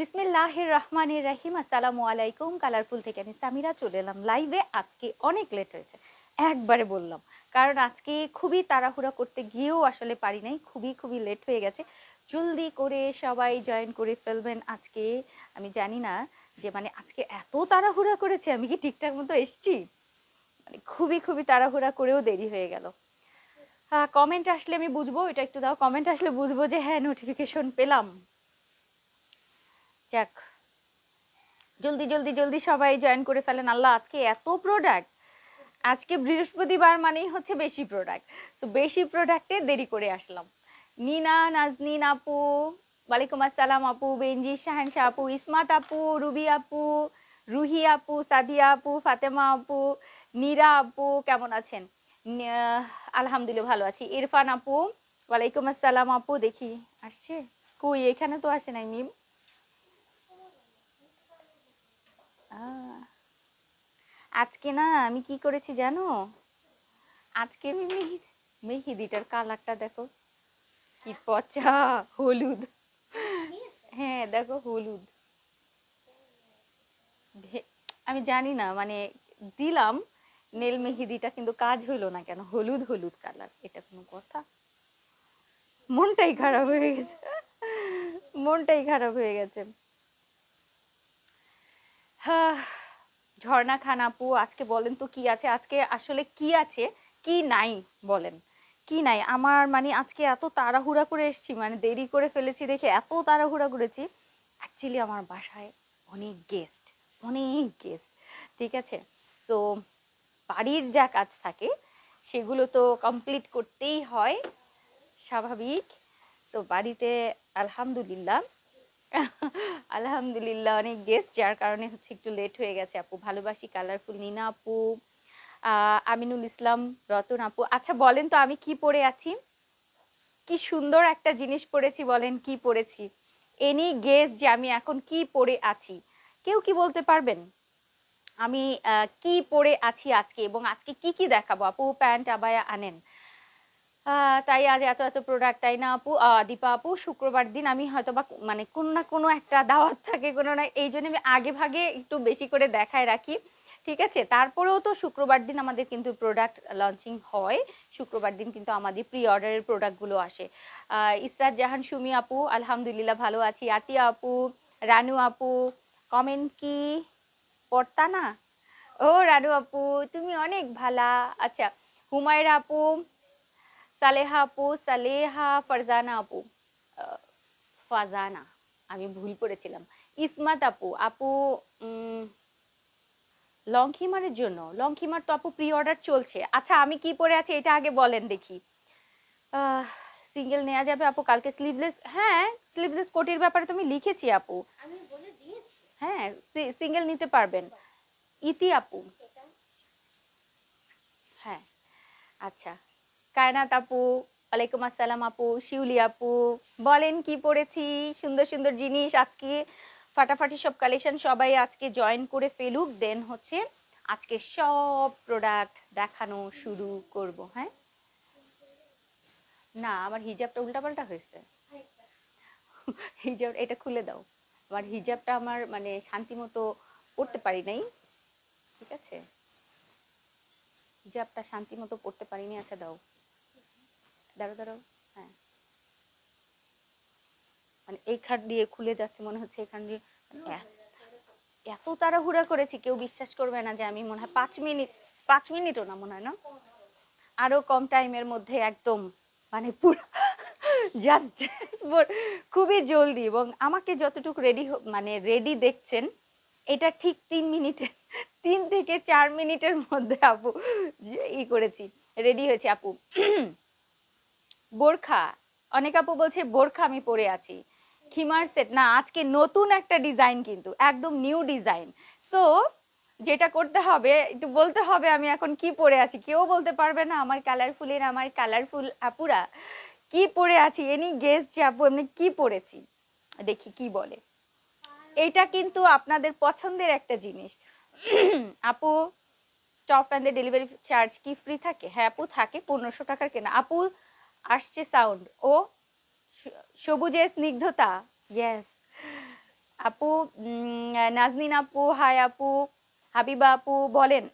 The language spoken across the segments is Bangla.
বিসমিল্লাহির রহমানের রাহিম আসসালামু আলাইকুম কালারফুল থেকে আমি সামিরা চলে এলাম লাইভে আজকে অনেক লেট হয়েছে একবারে বললাম কারণ আজকে খুবই তাড়াহুড়া করতে গিয়েও আসলে পারি নাই খুবই খুবই লেট হয়ে গেছে জলদি করে সবাই জয়েন করে ফেলবেন আজকে আমি জানি না যে মানে আজকে এত তাড়াহুড়া করেছে আমি কি ঠিকঠাক মতো এসছি মানে খুবই খুবই তাড়াহুড়া করেও দেরি হয়ে গেল কমেন্ট আসলে আমি বুঝবো এটা একটু দাও কমেন্ট আসলে বুঝবো যে হ্যাঁ নোটিফিকেশন পেলাম যাক জলদি জলদি জলদি সবাই জয়েন করে ফেলেন আল্লাহ আজকে এত প্রোডাক্ট আজকে বৃহস্পতিবার মানেই হচ্ছে বেশি প্রোডাক্ট তো বেশি প্রোডাক্টে দেরি করে আসলাম নিনা নাজনিন আপু ওয়ালাইকুম আসসালাম আপু বেঞ্জি শাহানশা আপু ইসমাত আপু রুবি আপু রুহি আপু সাদিয়া আপু ফাতেমা আপু নীরা আপু কেমন আছেন আলহামদুলিল্লাহ ভালো আছি ইরফান আপু ওয়ালাইকুম আসসালাম আপু দেখি আসছে কই এখানে তো আসে নাই মিম আজকে না আমি কি করেছি জানো আজকে আমি মেহেদিটার কালারটা দেখো কি পচা হলুদ হ্যাঁ দেখো হলুদ আমি জানি না মানে দিলাম নেল মেহেদিটা কিন্তু কাজ হইলো না কেন হলুদ হলুদ কালার এটা কোনো কথা মনটাই খারাপ হয়ে গেছে মনটাই খারাপ হয়ে গেছে ঝর্ণা খান আপু আজকে বলেন তো কি আছে আজকে আসলে কি আছে কি নাই বলেন কি নাই আমার মানে আজকে এত তাড়াহুড়া করে এসেছি মানে দেরি করে ফেলেছি দেখে এত তাড়াহুড়া করেছি অ্যাকচুয়ালি আমার বাসায় অনেক গেস্ট অনেক গেস্ট ঠিক আছে সো বাড়ির যা কাজ থাকে সেগুলো তো কমপ্লিট করতেই হয় স্বাভাবিক তো বাড়িতে আলহামদুলিল্লাহ আলহামদুলিল্লাহ অনেক গেস্ট যার কারণে হচ্ছে একটু লেট হয়ে গেছে আপু ভালোবাসি কালারফুল নিনা আপু আমিনুল ইসলাম রতন আপু আচ্ছা বলেন তো আমি কি পরে আছি কি সুন্দর একটা জিনিস পরেছি বলেন কি পরেছি এনি গেস যে আমি এখন কি পরে আছি কেউ কি বলতে পারবেন আমি কি পরে আছি আজকে এবং আজকে কি কি দেখাবো আপু প্যান্ট আবায়া আনেন তাই আজ এত এত প্রোডাক্ট তাই না আপু দীপা আপু শুক্রবার দিন আমি হয়তো বা মানে কোনো না কোনো একটা দাওয়াত থাকে কোনো না এই জন্য আমি আগে ভাগে একটু বেশি করে দেখায় রাখি ঠিক আছে তারপরেও তো শুক্রবার দিন আমাদের কিন্তু প্রোডাক্ট লঞ্চিং হয় শুক্রবার দিন কিন্তু আমাদের প্রি অর্ডারের প্রোডাক্টগুলো আসে ইসরাত জাহান সুমি আপু আলহামদুলিল্লাহ ভালো আছি আতিয়া আপু রানু আপু কমেন্ট কি পড়তা না ও রানু আপু তুমি অনেক ভালা আচ্ছা হুমায়রা আপু সালেহা আপু সালেহা ফারজানা আপু ফাজানা আমি ভুল করেছিলাম ইসমাত আপু আপু লং খিমারের জন্য লং খিমার তো আপু প্রি অর্ডার চলছে আচ্ছা আমি কি পরে আছি এটা আগে বলেন দেখি সিঙ্গেল নেওয়া যাবে আপু কালকে স্লিভলেস হ্যাঁ স্লিভলেস কোটির ব্যাপারে তুমি লিখেছি আপু হ্যাঁ সিঙ্গেল নিতে পারবেন ইতি আপু হ্যাঁ আচ্ছা কায়নাত আপু ওয়ালাইকুম আসসালাম আপু শিউলি আপু বলেন কি পড়েছি সুন্দর সুন্দর জিনিস আজকে ফাটাফাটি সব কালেকশন সবাই আজকে জয়েন করে ফেলুক দেন হচ্ছে আজকে সব প্রোডাক্ট দেখানো শুরু করব হ্যাঁ না আমার হিজাবটা উল্টাপাল্টা হয়েছে হিজাব এটা খুলে দাও আমার হিজাবটা আমার মানে শান্তি মতো পড়তে পারি নাই ঠিক আছে হিজাবটা শান্তি মতো পড়তে পারিনি আচ্ছা দাও দাঁড়াও দাঁড়াও হ্যাঁ মানে এই এইখান দিয়ে খুলে যাচ্ছে মনে হচ্ছে এখান দিয়ে মানে এত তাড়াহুড়া করেছি কেউ বিশ্বাস করবে না যে আমি মনে হয় পাঁচ মিনিট পাঁচ মিনিটও না মনে হয় না আরো কম টাইমের মধ্যে একদম মানে পুরো খুবই জলদি এবং আমাকে যতটুকু রেডি মানে রেডি দেখছেন এটা ঠিক তিন মিনিটে তিন থেকে চার মিনিটের মধ্যে আপু ই করেছি রেডি হয়েছে আপু বোরখা অনেক আপু বলছে বোরখা আমি পরে আছি খিমার সেট না আজকে নতুন একটা ডিজাইন কিন্তু একদম নিউ ডিজাইন সো যেটা করতে হবে একটু বলতে হবে আমি এখন কি পরে আছি কেউ বলতে পারবে না আমার কালারফুলের আমার কালারফুল আপুরা কি পরে আছি এনি গেস্ট যে আপু এমনি কি পরেছি দেখি কি বলে এটা কিন্তু আপনাদের পছন্দের একটা জিনিস আপু টপ প্যান্ডের ডেলিভারি চার্জ কি ফ্রি থাকে হ্যাঁ আপু থাকে পনেরোশো টাকার কেনা আপু আসছে সাউন্ড ও সবুজের স্নিগ্ধতা ইয়েস আপু নাজনিন আপু হাই আপু হাবিবা আপু বলেন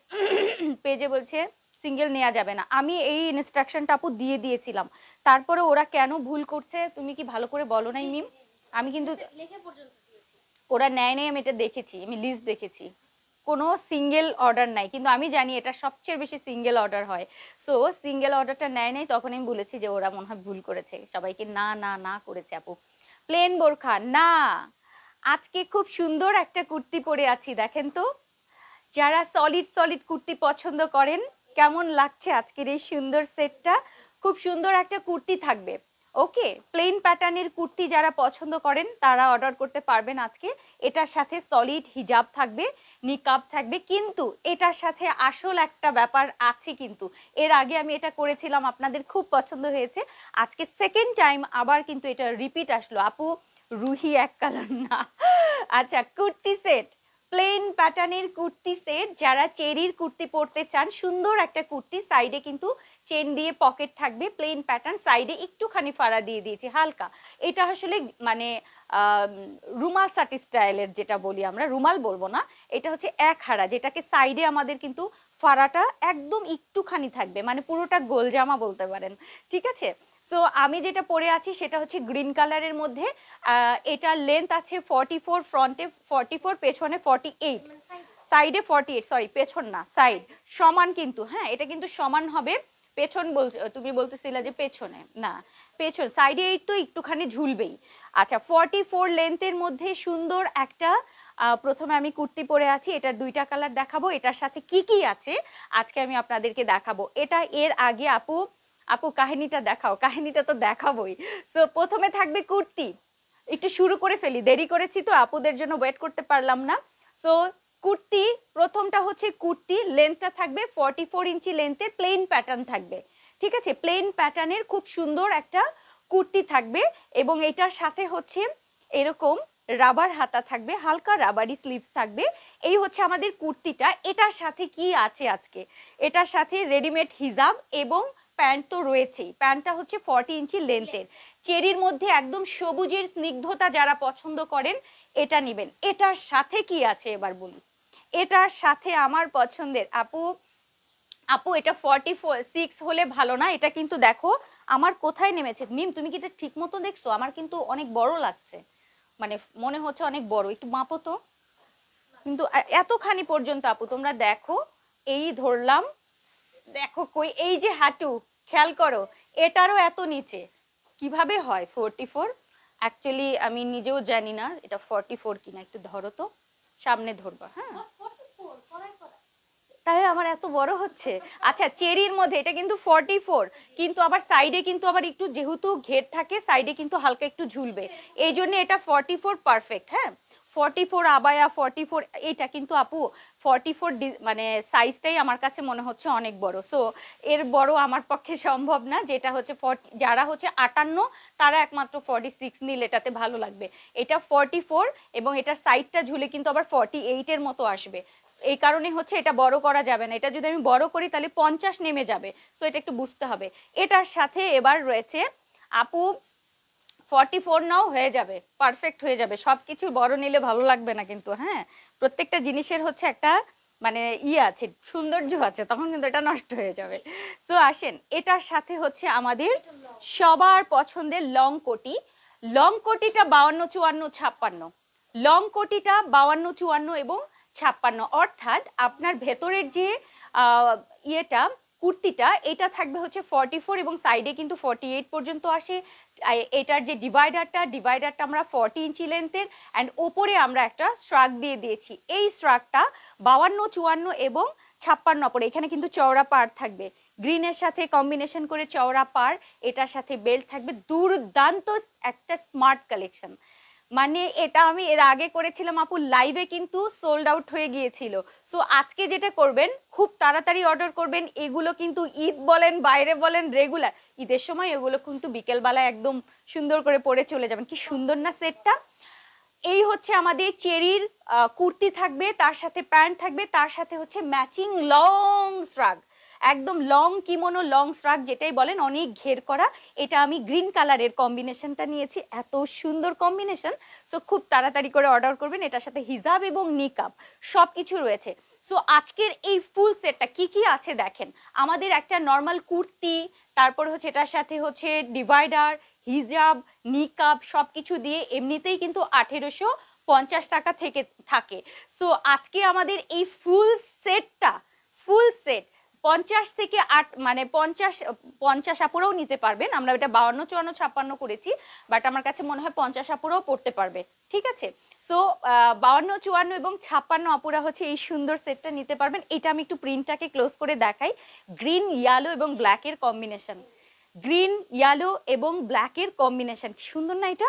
পেজে বলছে সিঙ্গেল নেওয়া যাবে না আমি এই ইনস্ট্রাকশনটা আপু দিয়ে দিয়েছিলাম তারপরে ওরা কেন ভুল করছে তুমি কি ভালো করে বলো নাই মিম আমি কিন্তু ওরা নেয় নেই আমি এটা দেখেছি আমি লিস্ট দেখেছি কোনো সিঙ্গেল অর্ডার নাই কিন্তু আমি জানি এটা সবচেয়ে বেশি সিঙ্গেল অর্ডার হয় সো সিঙ্গেল অর্ডারটা নেয় নাই তখন আমি বলেছি যে ওরা মনে হয় ভুল করেছে সবাইকে না না না করেছে আপু প্লেন বোরখা না আজকে খুব সুন্দর একটা কুর্তি পরে আছি দেখেন তো যারা সলিড সলিড কুর্তি পছন্দ করেন কেমন লাগছে আজকের এই সুন্দর সেটটা খুব সুন্দর একটা কুর্তি থাকবে ওকে প্লেন প্যাটার্নের কুর্তি যারা পছন্দ করেন তারা অর্ডার করতে পারবেন আজকে এটার সাথে সলিড হিজাব থাকবে নিকাব থাকবে কিন্তু এটার সাথে আসল একটা ব্যাপার আছে কিন্তু এর আগে আমি এটা করেছিলাম আপনাদের খুব পছন্দ হয়েছে আজকে সেকেন্ড টাইম আবার কিন্তু এটা রিপিট আসলো আপু রুহি এক কালার না আচ্ছা কুর্তি সেট প্লেন প্যাটার্নের কুর্তি সেট যারা চেরির কুর্তি পরতে চান সুন্দর একটা কুর্তি সাইডে কিন্তু চেন দিয়ে পকেট থাকবে প্লেন প্যাটার্ন সাইডে একটুখানি ফাড়া দিয়ে দিয়েছি হালকা এটা আসলে মানে রুমাল সাটি স্টাইলের যেটা বলি আমরা রুমাল বলবো না এটা হচ্ছে এক হারা যেটাকে সাইডে আমাদের কিন্তু ফাড়াটা একদম একটুখানি থাকবে মানে পুরোটা গোল জামা বলতে পারেন ঠিক আছে সো আমি যেটা পরে আছি সেটা হচ্ছে গ্রিন কালারের মধ্যে এটার লেন্থ আছে ফর্টি ফোর ফ্রন্টে ফর্টি ফোর পেছনে ফর্টি এইট সাইডে ফর্টি এইট সরি পেছন না সাইড সমান কিন্তু হ্যাঁ এটা কিন্তু সমান হবে পেছন বল তুমি বলতেছিলে যে পেছনে না পেছন সাইডে তো একটুখানি ঝুলবেই আচ্ছা ফর্টি ফোর লেন্থের মধ্যে সুন্দর একটা প্রথমে আমি কুর্তি পরে আছি এটার দুইটা কালার দেখাবো এটার সাথে কি কি আছে আজকে আমি আপনাদেরকে দেখাবো এটা এর আগে আপু আপু কাহিনীটা দেখাও কাহিনীটা তো দেখাবোই সো প্রথমে থাকবে কুর্তি একটু শুরু করে ফেলি দেরি করেছি তো আপুদের জন্য ওয়েট করতে পারলাম না সো কুর্তি প্রথমটা হচ্ছে কুর্তি লেন্থটা থাকবে ফর্টি ফোর ইঞ্চি লেন্থের প্লেন প্যাটার্ন থাকবে ঠিক আছে প্লেন প্যাটার্নের খুব সুন্দর একটা কুর্তি থাকবে এবং এটার সাথে হচ্ছে এরকম রাবার হাতা থাকবে হালকা রাবারি স্লিভস থাকবে এই হচ্ছে আমাদের কুর্তিটা এটার সাথে কি আছে আজকে এটার সাথে রেডিমেড হিজাব এবং প্যান্ট তো রয়েছেই প্যান্টটা হচ্ছে ফর্টি ইঞ্চি লেন্থের চেরির মধ্যে একদম সবুজের স্নিগ্ধতা যারা পছন্দ করেন এটা নেবেন এটার সাথে কি আছে এবার বলুন এটার সাথে আমার পছন্দের আপু আপু এটা ফর্টি সিক্স হলে ভালো না এটা কিন্তু দেখো আমার কোথায় নেমেছে মিম তুমি কি এটা ঠিক মতো দেখছো আমার কিন্তু অনেক বড় লাগছে মানে মনে হচ্ছে অনেক বড় একটু মাপো তো কিন্তু এতখানি পর্যন্ত আপু তোমরা দেখো এই ধরলাম দেখো কই এই যে হাঁটু খেয়াল করো এটারও এত নিচে কিভাবে হয় ফোরটি ফোর অ্যাকচুয়ালি আমি নিজেও জানি না এটা ফর্টি ফোর কিনা একটু ধরো তো সামনে ধরবা হ্যাঁ তাহলে আমার এত বড় হচ্ছে আচ্ছা চেরির মধ্যে এটা কিন্তু ফর্টি ফোর কিন্তু আবার সাইডে কিন্তু আবার একটু যেহেতু ঘের থাকে সাইডে কিন্তু হালকা একটু ঝুলবে এই জন্য এটা ফর্টি ফোর পারফেক্ট হ্যাঁ ফর্টি ফোর আবায়া ফর্টি ফোর এটা কিন্তু আপু ফর্টি ফোর মানে সাইজটাই আমার কাছে মনে হচ্ছে অনেক বড় সো এর বড় আমার পক্ষে সম্ভব না যেটা হচ্ছে যারা হচ্ছে আটান্ন তারা একমাত্র ফর্টি সিক্স নিলে এটাতে ভালো লাগবে এটা ফর্টি ফোর এবং এটার সাইজটা ঝুলে কিন্তু আবার ফর্টি এইটের মতো আসবে এই কারণে হচ্ছে এটা বড় করা যাবে না এটা যদি আমি বড় করি তাহলে পঞ্চাশ নেমে যাবে সো এটা একটু বুঝতে হবে এটার সাথে এবার রয়েছে আপু ফর্টি ফোর নাও হয়ে যাবে পারফেক্ট হয়ে যাবে সব কিছু বড় নিলে ভালো লাগবে না কিন্তু হ্যাঁ প্রত্যেকটা জিনিসের হচ্ছে একটা মানে ইয়ে আছে সৌন্দর্য আছে তখন কিন্তু এটা নষ্ট হয়ে যাবে তো আসেন এটার সাথে হচ্ছে আমাদের সবার পছন্দের লং কোটি লং কোটিটা বাউান্ন চুয়ান্ন ছাপ্পান্ন লং কোটিটা বাউান্ন চুয়ান্ন এবং ছাপ্পান্ন অর্থাৎ আপনার ভেতরের যে ইয়েটা কুর্তিটা এটা থাকবে হচ্ছে ফর্টি ফোর এবং সাইডে কিন্তু ফর্টি এইট পর্যন্ত আসে এটার যে ডিভাইডারটা ডিভাইডারটা আমরা ফর্টি ইঞ্চি লেন্থের অ্যান্ড ওপরে আমরা একটা স্ট্রাক দিয়ে দিয়েছি এই স্ট্রাকটা বাউান্ন চুয়ান্ন এবং ছাপ্পান্ন পরে এখানে কিন্তু চওড়া পার থাকবে গ্রিনের সাথে কম্বিনেশন করে চওড়া পার এটার সাথে বেল্ট থাকবে দুর্দান্ত একটা স্মার্ট কালেকশন মানে এটা আমি এর আগে করেছিলাম আপু লাইভে কিন্তু সোল্ড আউট হয়ে গিয়েছিল সো আজকে যেটা করবেন খুব তাড়াতাড়ি অর্ডার করবেন এগুলো কিন্তু ঈদ বলেন বাইরে বলেন রেগুলার ঈদের সময় এগুলো কিন্তু বিকেলবেলা একদম সুন্দর করে পরে চলে যাবেন কি সুন্দর না সেটটা এই হচ্ছে আমাদের চেরির কুর্তি থাকবে তার সাথে প্যান্ট থাকবে তার সাথে হচ্ছে ম্যাচিং লং স্ট্রাগ একদম লং কিমোনো লং স্ট্রাক যেটাই বলেন অনেক ঘের করা এটা আমি গ্রিন কালারের কম্বিনেশনটা নিয়েছি এত সুন্দর কম্বিনেশন সো খুব তাড়াতাড়ি করে অর্ডার করবেন এটার সাথে হিজাব এবং নিকাপ সব কিছু রয়েছে সো আজকের এই ফুল সেটটা কি কি আছে দেখেন আমাদের একটা নর্মাল কুর্তি তারপর হচ্ছে এটার সাথে হচ্ছে ডিভাইডার হিজাব নিকাপ সব কিছু দিয়ে এমনিতেই কিন্তু আঠেরোশো পঞ্চাশ টাকা থেকে থাকে সো আজকে আমাদের এই ফুল সেটটা ফুল সেট পঞ্চাশ থেকে আট মানে পঞ্চাশ পঞ্চাশ আপুরাও নিতে পারবেন আমরা এটা বাউান্ন চুয়ান্ন ছাপ্পান্ন করেছি বাট আমার কাছে মনে হয় পঞ্চাশ আপুরাও পড়তে পারবে ঠিক আছে সো বাউান্ন চুয়ান্ন এবং ছাপ্পান্ন আপুরা হচ্ছে এই সুন্দর সেটটা নিতে পারবেন এটা আমি একটু প্রিন্টটাকে ক্লোজ করে দেখাই গ্রিন ইয়ালো এবং ব্ল্যাকের কম্বিনেশন গ্রিন ইয়ালো এবং ব্ল্যাকের কম্বিনেশন সুন্দর না এটা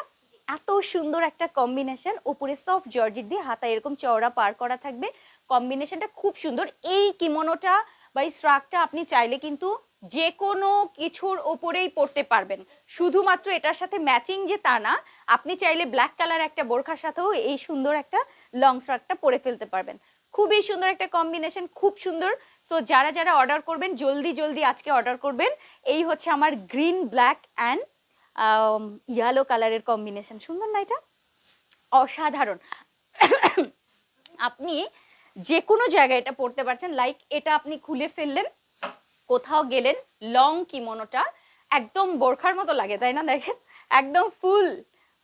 এত সুন্দর একটা কম্বিনেশন উপরে সফট জর্জেট দিয়ে হাতা এরকম চওড়া পার করা থাকবে কম্বিনেশনটা খুব সুন্দর এই কিমোনোটা বা এই স্ট্রাকটা আপনি চাইলে কিন্তু যে কোনো কিছুর ওপরেই পড়তে পারবেন শুধুমাত্র এটার সাথে ম্যাচিং যে তা না আপনি চাইলে ব্ল্যাক কালার একটা বোরখার সাথেও এই সুন্দর একটা লং স্ট্রাকটা পরে ফেলতে পারবেন খুবই সুন্দর একটা কম্বিনেশন খুব সুন্দর সো যারা যারা অর্ডার করবেন জলদি জলদি আজকে অর্ডার করবেন এই হচ্ছে আমার গ্রিন ব্ল্যাক অ্যান্ড ইয়েলো কালারের কম্বিনেশন সুন্দর না এটা অসাধারণ আপনি যে কোনো জায়গায় এটা পড়তে পারছেন লাইক এটা আপনি খুলে ফেললেন কোথাও গেলেন লং কিমোনোটা একদম বোরখার মতো লাগে তাই না দেখেন একদম ফুল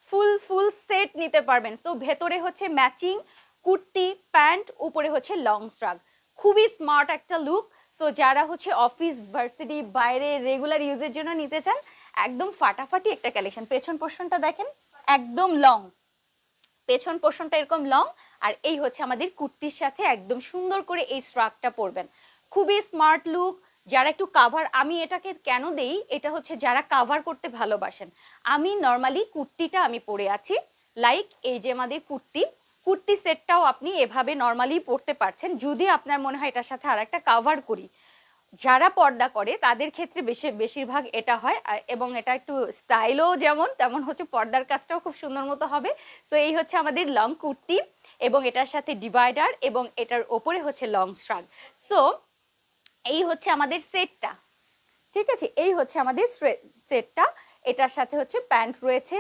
ফুল ফুল সেট নিতে পারবেন সো ভেতরে হচ্ছে ম্যাচিং কুর্তি প্যান্ট উপরে হচ্ছে লং স্ট্রাক খুবই স্মার্ট একটা লুক সো যারা হচ্ছে অফিস ভার্সিটি বাইরে রেগুলার ইউজের জন্য নিতে চান একদম ফাটাফাটি একটা কালেকশন পেছন পোর্শনটা দেখেন একদম লং পেছন পোর্শনটা এরকম লং আর এই হচ্ছে আমাদের কুর্তির সাথে একদম সুন্দর করে এই স্ট্রাকটা পরবেন খুবই স্মার্ট লুক যারা একটু কাভার আমি এটাকে কেন দেই এটা হচ্ছে যারা কাভার করতে ভালোবাসেন আমি নর্মালি কুর্তিটা আমি পরে আছি লাইক এই যে আমাদের কুর্তি কুর্তি সেটটাও আপনি এভাবে নর্মালি পরতে পারছেন যদি আপনার মনে হয় এটার সাথে আর একটা কাভার করি যারা পর্দা করে তাদের ক্ষেত্রে বেশি বেশিরভাগ এটা হয় এবং এটা একটু স্টাইলও যেমন তেমন হচ্ছে পর্দার কাজটাও খুব সুন্দর মতো হবে সো এই হচ্ছে আমাদের লং কুর্তি এবং এটার সাথে ডিভাইডার এবং এটার ওপরে হচ্ছে লং স্ট্রাক সো এই হচ্ছে আমাদের সেটটা ঠিক আছে এই হচ্ছে আমাদের সেটটা এটার সাথে হচ্ছে প্যান্ট রয়েছে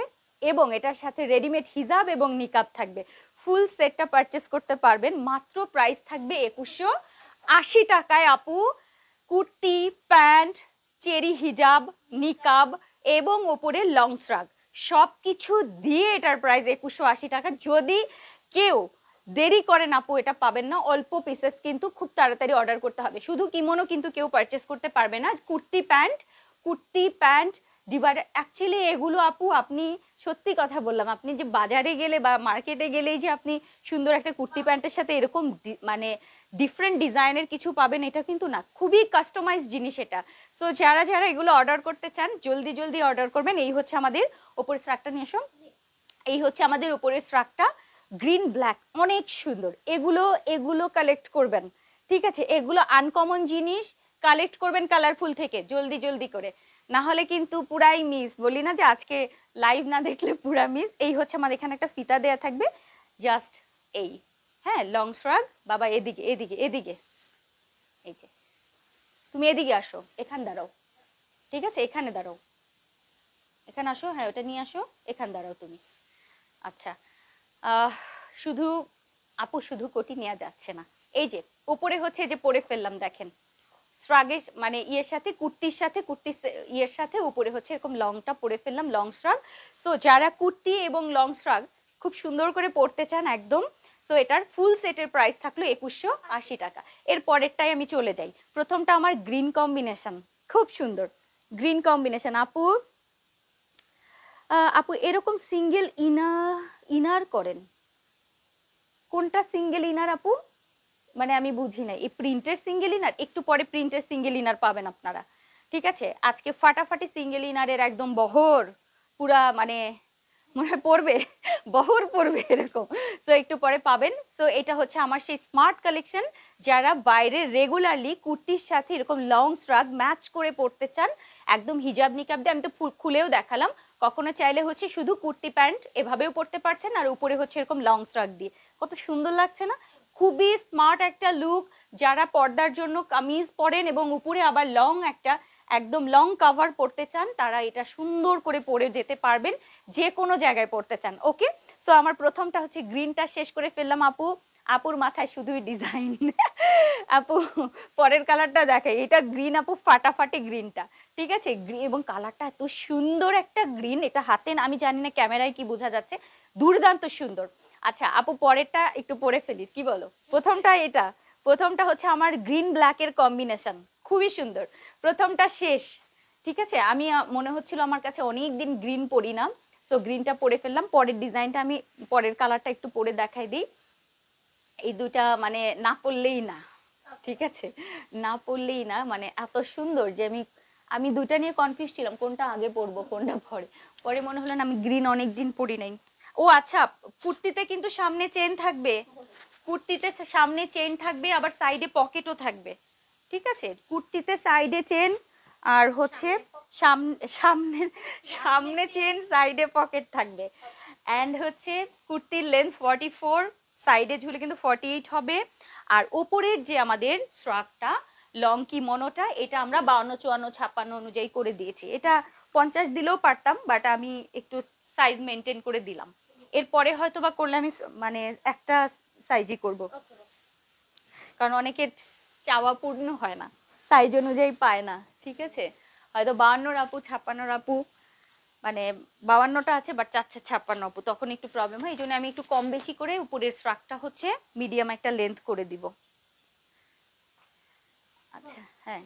এবং এটার সাথে রেডিমেড হিজাব এবং নিকাব থাকবে ফুল সেটটা পারচেস করতে পারবেন মাত্র প্রাইস থাকবে একুশশো আশি টাকায় আপু কুর্তি প্যান্ট চেরি হিজাব নিকাব এবং ওপরে লং স্রাগ সব কিছু দিয়ে এটার প্রাইস একুশশো আশি টাকা যদি কেউ দেরি করেন আপু এটা পাবেন না অল্প পিসেস কিন্তু খুব তাড়াতাড়ি অর্ডার করতে হবে শুধু কিমনো কিন্তু কেউ পারচেস করতে পারবে না kurti pant kurti pant divider actually এগুলো আপু আপনি সত্যি কথা বললাম আপনি যে বাজারে গেলে বা মার্কেটে গেলেই যে আপনি সুন্দর একটা কুর্তি প্যান্টের সাথে এরকম মানে ডিফারেন্ট ডিজাইনের কিছু পাবেন এটা কিন্তু না খুবই কাস্টমাইজ জিনিস এটা সো যারা যারা এগুলো অর্ডার করতে চান জলদি জলদি অর্ডার করবেন এই হচ্ছে আমাদের ওপরের স্ট্রাকটা নিয়ে এই হচ্ছে আমাদের ওপরের স্ট্রাকটা গ্রিন ব্ল্যাক অনেক সুন্দর এগুলো এগুলো কালেক্ট করবেন ঠিক আছে এগুলো আনকমন জিনিস কালেক্ট করবেন কালারফুল থেকে জলদি জলদি করে না হলে কিন্তু পুরাই মিস বলি না যে আজকে লাইভ না দেখলে পুরা মিস এই হচ্ছে আমার এখানে একটা ফিতা দেয়া থাকবে জাস্ট এই হ্যাঁ লং শ্রাগ বাবা এদিকে এদিকে এদিকে এই যে তুমি এদিকে আসো এখান দাঁড়াও ঠিক আছে এখানে দাঁড়াও এখানে আসো হ্যাঁ ওটা নিয়ে আসো এখান দাঁড়াও তুমি আচ্ছা শুধু আপু শুধু কোটি নেওয়া যাচ্ছে না এই যে উপরে হচ্ছে যে পরে ফেললাম দেখেন স্ট্রাগের মানে ইয়ের সাথে কুর্তির সাথে কুর্তি ইয়ের সাথে উপরে হচ্ছে এরকম লংটা পরে ফেললাম লং স্ট্রাগ সো যারা কুর্তি এবং লং স্ট্রাগ খুব সুন্দর করে পরতে চান একদম সো এটার ফুল সেটের প্রাইস থাকলো একুশশো আশি টাকা এর পরেরটাই আমি চলে যাই প্রথমটা আমার গ্রিন কম্বিনেশন খুব সুন্দর গ্রিন কম্বিনেশন আপু আপু এরকম সিঙ্গেল ইনা ইনার করেন কোনটা সিঙ্গেল ইনার আপু মানে আমি বুঝি না এই প্রিন্টের সিঙ্গেল ইনার একটু পরে প্রিন্টের সিঙ্গেল ইনার পাবেন আপনারা ঠিক আছে আজকে ফাটাফাটি সিঙ্গেল ইনারের একদম বহর পুরা মানে মনে পড়বে বহর পড়বে এরকম সো একটু পরে পাবেন সো এটা হচ্ছে আমার সেই স্মার্ট কালেকশন যারা বাইরে রেগুলারলি কুর্তির সাথে এরকম লং স্ট্রাগ ম্যাচ করে পড়তে চান একদম হিজাব নিকাব দিয়ে আমি তো খুলেও দেখালাম কখনো চাইলে হচ্ছে শুধু কুর্তি প্যান্ট এভাবেও পরতে পারছেন আর উপরে হচ্ছে এরকম লং স্ট্রাক দিয়ে কত সুন্দর লাগছে না খুবই স্মার্ট একটা লুক যারা পর্দার জন্য কামিজ পরেন এবং উপরে আবার লং একটা একদম লং কাভার পরতে চান তারা এটা সুন্দর করে পরে যেতে পারবেন যে কোনো জায়গায় পরতে চান ওকে সো আমার প্রথমটা হচ্ছে গ্রিনটা শেষ করে ফেললাম আপু আপুর মাথায় শুধুই ডিজাইন আপু পরের কালারটা দেখে এটা গ্রিন আপু ফাটাফাটি গ্রিনটা ঠিক আছে এবং কালারটা এত সুন্দর একটা গ্রিন এটা হাতে আমি জানি না ক্যামেরায় কি বোঝা যাচ্ছে দুর্দান্ত সুন্দর আচ্ছা আপু পরেরটা একটু পরে ফেলি কি বলো প্রথমটা এটা প্রথমটা হচ্ছে আমার গ্রিন ব্ল্যাকের কম্বিনেশন খুবই সুন্দর প্রথমটা শেষ ঠিক আছে আমি মনে হচ্ছিল আমার কাছে অনেক দিন গ্রিন পরি না সো গ্রিনটা পরে ফেললাম পরের ডিজাইনটা আমি পরের কালারটা একটু পরে দেখাই দিই এই দুটা মানে না পড়লেই না ঠিক আছে না পড়লেই না মানে এত সুন্দর যে আমি আমি দুইটা নিয়ে কনফিউজ ছিলাম কোনটা আগে পরবো কোনটা পরে পরে মনে হলো না আমি গ্রিন অনেক দিন পরি নাই ও আচ্ছা কুর্তিতে কিন্তু সামনে চেন থাকবে কুর্তিতে সামনে চেন থাকবে আবার সাইডে পকেটও থাকবে ঠিক আছে কুর্তিতে সাইডে চেন আর হচ্ছে সামনে সামনে চেন সাইডে পকেট থাকবে অ্যান্ড হচ্ছে কুর্তির লেন্থ ফর্টি ফোর সাইডে ঝুলে কিন্তু ফর্টি এইট হবে আর ওপরের যে আমাদের শ্রাকটা লং মনোটা এটা আমরা বাউন্ন চুয়ান্ন ছাপ্পান্ন অনুযায়ী করে দিয়েছি এটা পঞ্চাশ দিলেও পারতাম বাট আমি একটু সাইজ মেনটেন করে দিলাম এরপরে হয়তো বা করলে আমি মানে একটা সাইজই করব কারণ অনেকের চাওয়া পূর্ণ হয় না সাইজ অনুযায়ী পায় না ঠিক আছে হয়তো বাউান্নর আপু ছাপ্পান্নর আপু মানে বাউান্নটা আছে বাট চারশো ছাপ্পান্ন আপু তখন একটু প্রবলেম হয় এই জন্য আমি একটু কম বেশি করে উপরের স্ট্রাকটা হচ্ছে মিডিয়াম একটা লেন্থ করে দিব আচ্ছা হ্যাঁ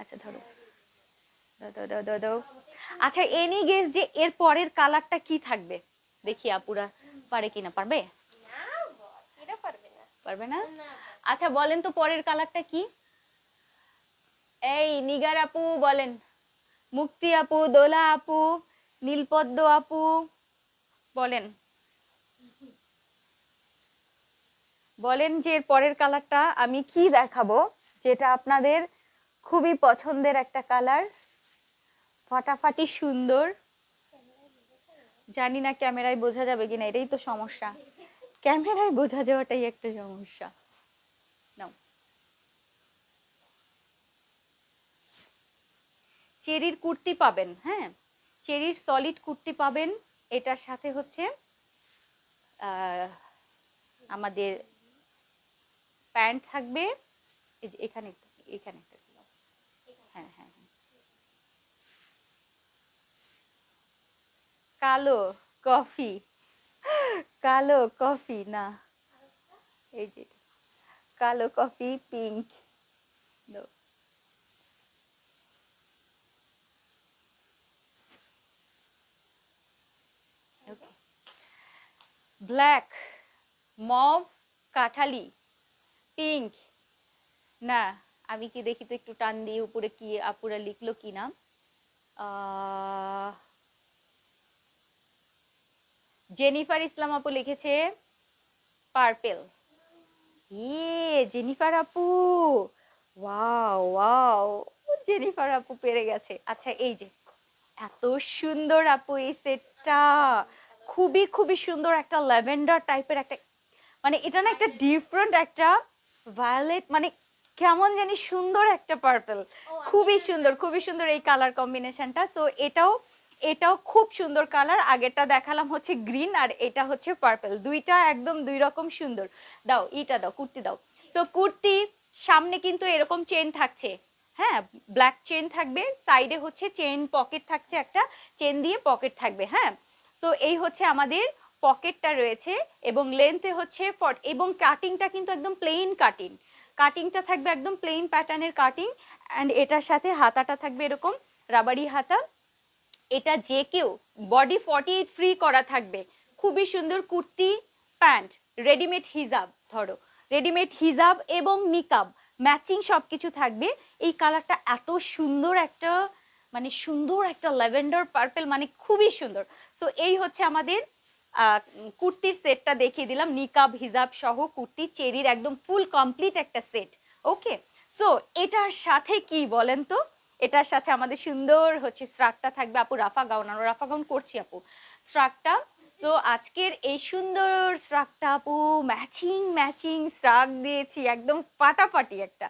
আচ্ছা ধরো আচ্ছা এনি গেস যে এর পরের কালারটা কি থাকবে দেখি আপুরা পারে পারবে পারবে না আচ্ছা বলেন তো পরের কালারটা কি এই নিগার আপু বলেন মুক্তি আপু দোলা আপু নীলপদ্ম আপু বলেন বলেন যে পরের কালারটা আমি কি দেখাবো যেটা আপনাদের খুবই পছন্দের একটা কালার ফাটাফাটি সুন্দর জানি না ক্যামেরায় বোঝা যাবে কিনা এটাই তো সমস্যা ক্যামেরায় বোঝা যাওয়াটাই একটা সমস্যা নাও চেরির কুর্তি পাবেন হ্যাঁ চেরির সলিড কুর্তি পাবেন এটার সাথে হচ্ছে আমাদের প্যান্ট থাকবে এই যে এখানে এখানে একটা হ্যাঁ, হ্যাঁ হ্যাঁ কালো কফি কালো কফি না এই যে কালো কফি পিঙ্ক ব্ল্যাক মব কাঠালি পিঙ্ক না আমি কি দেখি তো একটু টান দিয়ে উপরে কি আপুরা লিখলো কি নাম জেনিফার ইসলাম আপু লিখেছে পার্পেল জেনিফার আপু ওয়াও ওয়াও জেনিফার আপু পেরে গেছে আচ্ছা এই যে এত সুন্দর আপু এই সেটটা খুবই খুবই সুন্দর একটা ল্যাভেন্ডার টাইপের একটা মানে এটা না একটা ডিফারেন্ট একটা ভায়োলেট মানে কেমন জানি সুন্দর একটা পার্পল খুবই সুন্দর খুবই সুন্দর এই কালার কম্বিনেশনটা তো এটাও এটাও খুব সুন্দর কালার আগেরটা দেখালাম হচ্ছে গ্রিন আর এটা হচ্ছে পার্পল দুইটা একদম দুই রকম সুন্দর দাও ইটা দাও কুর্তি দাও তো কুর্তি সামনে কিন্তু এরকম চেন থাকছে হ্যাঁ ব্ল্যাক চেন থাকবে সাইডে হচ্ছে চেন পকেট থাকছে একটা চেন দিয়ে পকেট থাকবে হ্যাঁ তো এই হচ্ছে আমাদের পকেটটা রয়েছে এবং লেন্থে হচ্ছে ফট এবং কাটিংটা কিন্তু একদম প্লেন কাটিং কাটিংটা থাকবে একদম প্লেন প্যাটার্নের কাটিং অ্যান্ড এটার সাথে হাতাটা থাকবে এরকম রাবারি হাতা এটা যে কেউ বডি ফর্টি এইট ফ্রি করা থাকবে খুবই সুন্দর কুর্তি প্যান্ট রেডিমেড হিজাব ধরো রেডিমেড হিজাব এবং নিকাব ম্যাচিং সব কিছু থাকবে এই কালারটা এত সুন্দর একটা মানে সুন্দর একটা ল্যাভেন্ডার পার্পেল মানে খুবই সুন্দর সো এই হচ্ছে আমাদের কুর্তির সেটটা দেখিয়ে দিলাম নিকাব হিজাব সহ কুর্তি চেরির একদম ফুল কমপ্লিট একটা সেট ওকে সো এটার সাথে কি বলেন তো এটার সাথে আমাদের সুন্দর হচ্ছে শ্রাকটা থাকবে আপু রাফা গাউন আমরা রাফা গাউন করছি আপু শ্রাকটা সো আজকের এই সুন্দর শ্রাকটা আপু ম্যাচিং ম্যাচিং শ্রাক দিয়েছি একদম ফাটাফাটি একটা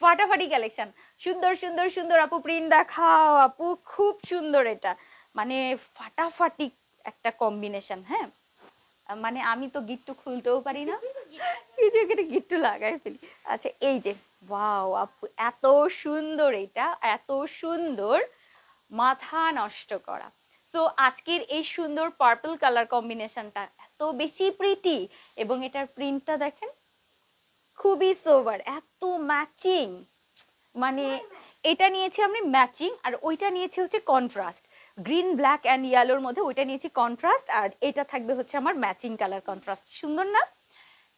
ফাটাফাটি কালেকশন সুন্দর সুন্দর সুন্দর আপু প্রিন্ট দেখাও আপু খুব সুন্দর এটা মানে ফাটাফাটি একটা কম্বিনেশন হ্যাঁ মানে আমি তো গিট্টু খুলতেও পারি না গিট্টু লাগাই ফেলি আচ্ছা এই যে বাউ আপু এত সুন্দর এটা এত সুন্দর মাথা নষ্ট করা সো আজকের এই সুন্দর পার্পল কালার কম্বিনেশনটা এত বেশি প্রিটি এবং এটার প্রিন্টটা দেখেন খুবই সোবার এত ম্যাচিং মানে হ্যাঁ, হ্যাঁ। এটা নিয়েছি আমি ম্যাচিং আর ওইটা নিয়েছি হচ্ছে কনফ্রাস্ট গ্রিন ব্ল্যাক অ্যান্ড ইয়েলোর মধ্যে ওইটা নিয়েছি কন্ট্রাস্ট আর এটা থাকবে হচ্ছে আমার ম্যাচিং কালার কন্ট্রাস্ট সুন্দর না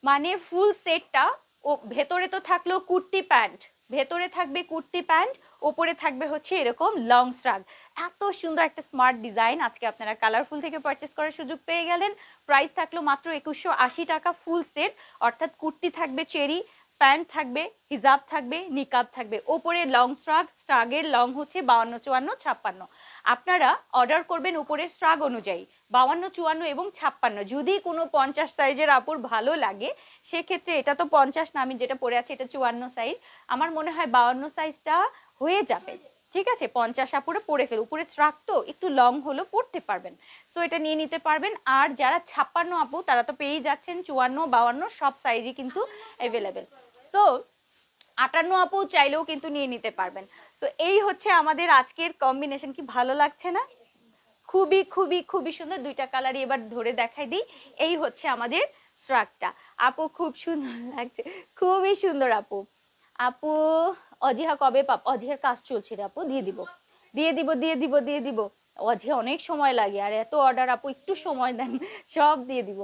মানে ফুল সেটটা ও ভেতরে তো থাকলো কুর্তি প্যান্ট ভেতরে থাকবে কুর্তি প্যান্ট ওপরে থাকবে হচ্ছে এরকম লং স্ট্রাগ এত সুন্দর একটা স্মার্ট ডিজাইন আজকে আপনারা কালারফুল থেকে পারচেস করার সুযোগ পেয়ে গেলেন প্রাইস থাকলো মাত্র একুশশো আশি টাকা ফুল সেট অর্থাৎ কুর্তি থাকবে চেরি প্যান্ট থাকবে হিজাব থাকবে নিকাব থাকবে ওপরে লং স্ট্রাগ স্ট্রাগের লং হচ্ছে বাউন্ন চুয়ান্ন ছাপ্পান্ন আপনারা অর্ডার করবেন উপরের স্ট্রাগ অনুযায়ী বাউান্ন চুয়ান্ন এবং ছাপ্পান্ন যদি কোনো পঞ্চাশ সাইজের আপুর ভালো লাগে সেক্ষেত্রে এটা তো পঞ্চাশ না আমি যেটা পরে আছি এটা চুয়ান্ন সাইজ আমার মনে হয় বাউান্ন সাইজটা হয়ে যাবে ঠিক আছে পঞ্চাশ আপুরে পরে ফেল উপরে স্ট্রাক তো একটু লং হলো পড়তে পারবেন সো এটা নিয়ে নিতে পারবেন আর যারা ছাপ্পান্ন আপু তারা তো পেয়েই যাচ্ছেন চুয়ান্ন বাউান্ন সব সাইজই কিন্তু অ্যাভেলেবেল সো আটান্ন আপু চাইলেও কিন্তু নিয়ে নিতে পারবেন তো এই হচ্ছে আমাদের আজকের কম্বিনেশন কি ভালো লাগছে না খুবই খুবই খুবই সুন্দর দুইটা কালারই এবার ধরে দেখাই দিই এই হচ্ছে আমাদের স্ট্রাকটা আপু খুব সুন্দর লাগছে খুবই সুন্দর আপু আপু অজিহা কবে পাব অজিহার কাজ চলছে আপু দিয়ে দিব দিয়ে দিব দিয়ে দিব দিয়ে দিব অজিহা অনেক সময় লাগে আর এত অর্ডার আপু একটু সময় দেন সব দিয়ে দিব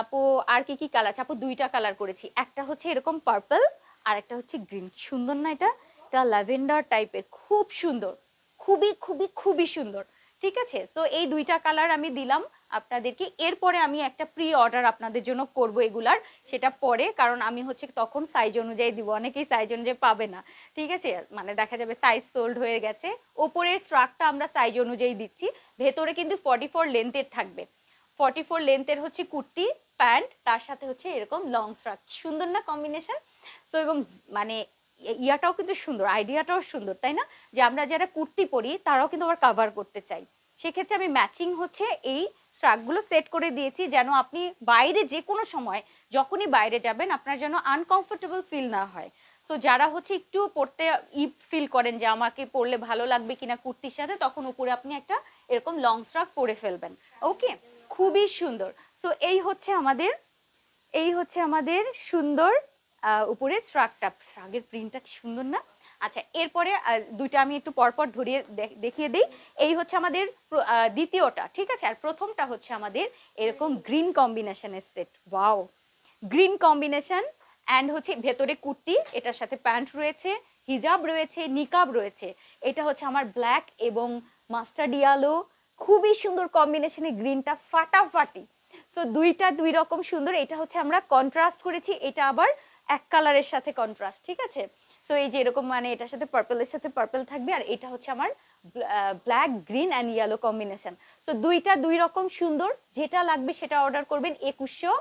আপু আর কি কি কালার আপু দুইটা কালার করেছি একটা হচ্ছে এরকম পার্পল আর একটা হচ্ছে গ্রিন সুন্দর না এটা একটা ল্যাভেন্ডার টাইপের খুব সুন্দর খুবই খুবই খুবই সুন্দর ঠিক আছে তো এই দুইটা কালার আমি দিলাম আপনাদেরকে এরপরে আমি একটা প্রি অর্ডার আপনাদের জন্য করব এগুলার সেটা পরে কারণ আমি হচ্ছে তখন সাইজ অনুযায়ী দিব অনেকেই সাইজ অনুযায়ী পাবে না ঠিক আছে মানে দেখা যাবে সাইজ সোল্ড হয়ে গেছে ওপরের স্ট্রাকটা আমরা সাইজ অনুযায়ী দিচ্ছি ভেতরে কিন্তু ফর্টি ফোর লেন্থের থাকবে ফর্টি ফোর লেন্থের হচ্ছে কুর্তি প্যান্ট তার সাথে হচ্ছে এরকম লং স্ট্রাক সুন্দর না কম্বিনেশন সো এবং মানে ইয়াটাও কিন্তু সুন্দর আইডিয়াটাও সুন্দর তাই না যে আমরা যারা কুর্তি পরি তারাও কিন্তু আবার কাভার করতে চাই সেক্ষেত্রে আমি ম্যাচিং হচ্ছে এই স্ট্রাকগুলো সেট করে দিয়েছি যেন আপনি বাইরে যে কোনো সময় যখনই বাইরে যাবেন আপনার যেন আনকমফোর্টেবল ফিল না হয় তো যারা হচ্ছে একটু পড়তে ই ফিল করেন যে আমাকে পড়লে ভালো লাগবে কিনা কুর্তির সাথে তখন উপরে আপনি একটা এরকম লং স্ট্রাক পরে ফেলবেন ওকে খুবই সুন্দর সো এই হচ্ছে আমাদের এই হচ্ছে আমাদের সুন্দর উপরে স্ট্রাকটা স্ট্রাগের প্রিন্টটা কি সুন্দর না আচ্ছা এরপরে দুইটা আমি একটু পরপর ধরিয়ে দেখিয়ে দিই এই হচ্ছে আমাদের দ্বিতীয়টা ঠিক আছে আর প্রথমটা হচ্ছে আমাদের এরকম গ্রিন কম্বিনেশনের set wow green combination and হচ্ছে ভেতরে কুর্তি এটার সাথে প্যান্ট রয়েছে হিজাব রয়েছে নিকাব রয়েছে এটা হচ্ছে আমার ব্ল্যাক এবং মাস্টার্ড ইয়ালো খুবই সুন্দর কম্বিনেশনে গ্রিনটা ফাটাফাটি সো দুইটা দুই রকম সুন্দর এটা হচ্ছে আমরা কন্ট্রাস্ট করেছি এটা আবার এক কালারের সাথে কন্ট্রাস্ট ঠিক আছে সো এই যে এরকম মানে এটার সাথে পার্পলের সাথে পার্পল থাকবে আর এটা হচ্ছে আমার black green and yellow combination তো দুইটা দুই রকম সুন্দর যেটা লাগবে সেটা অর্ডার করবেন একুশশো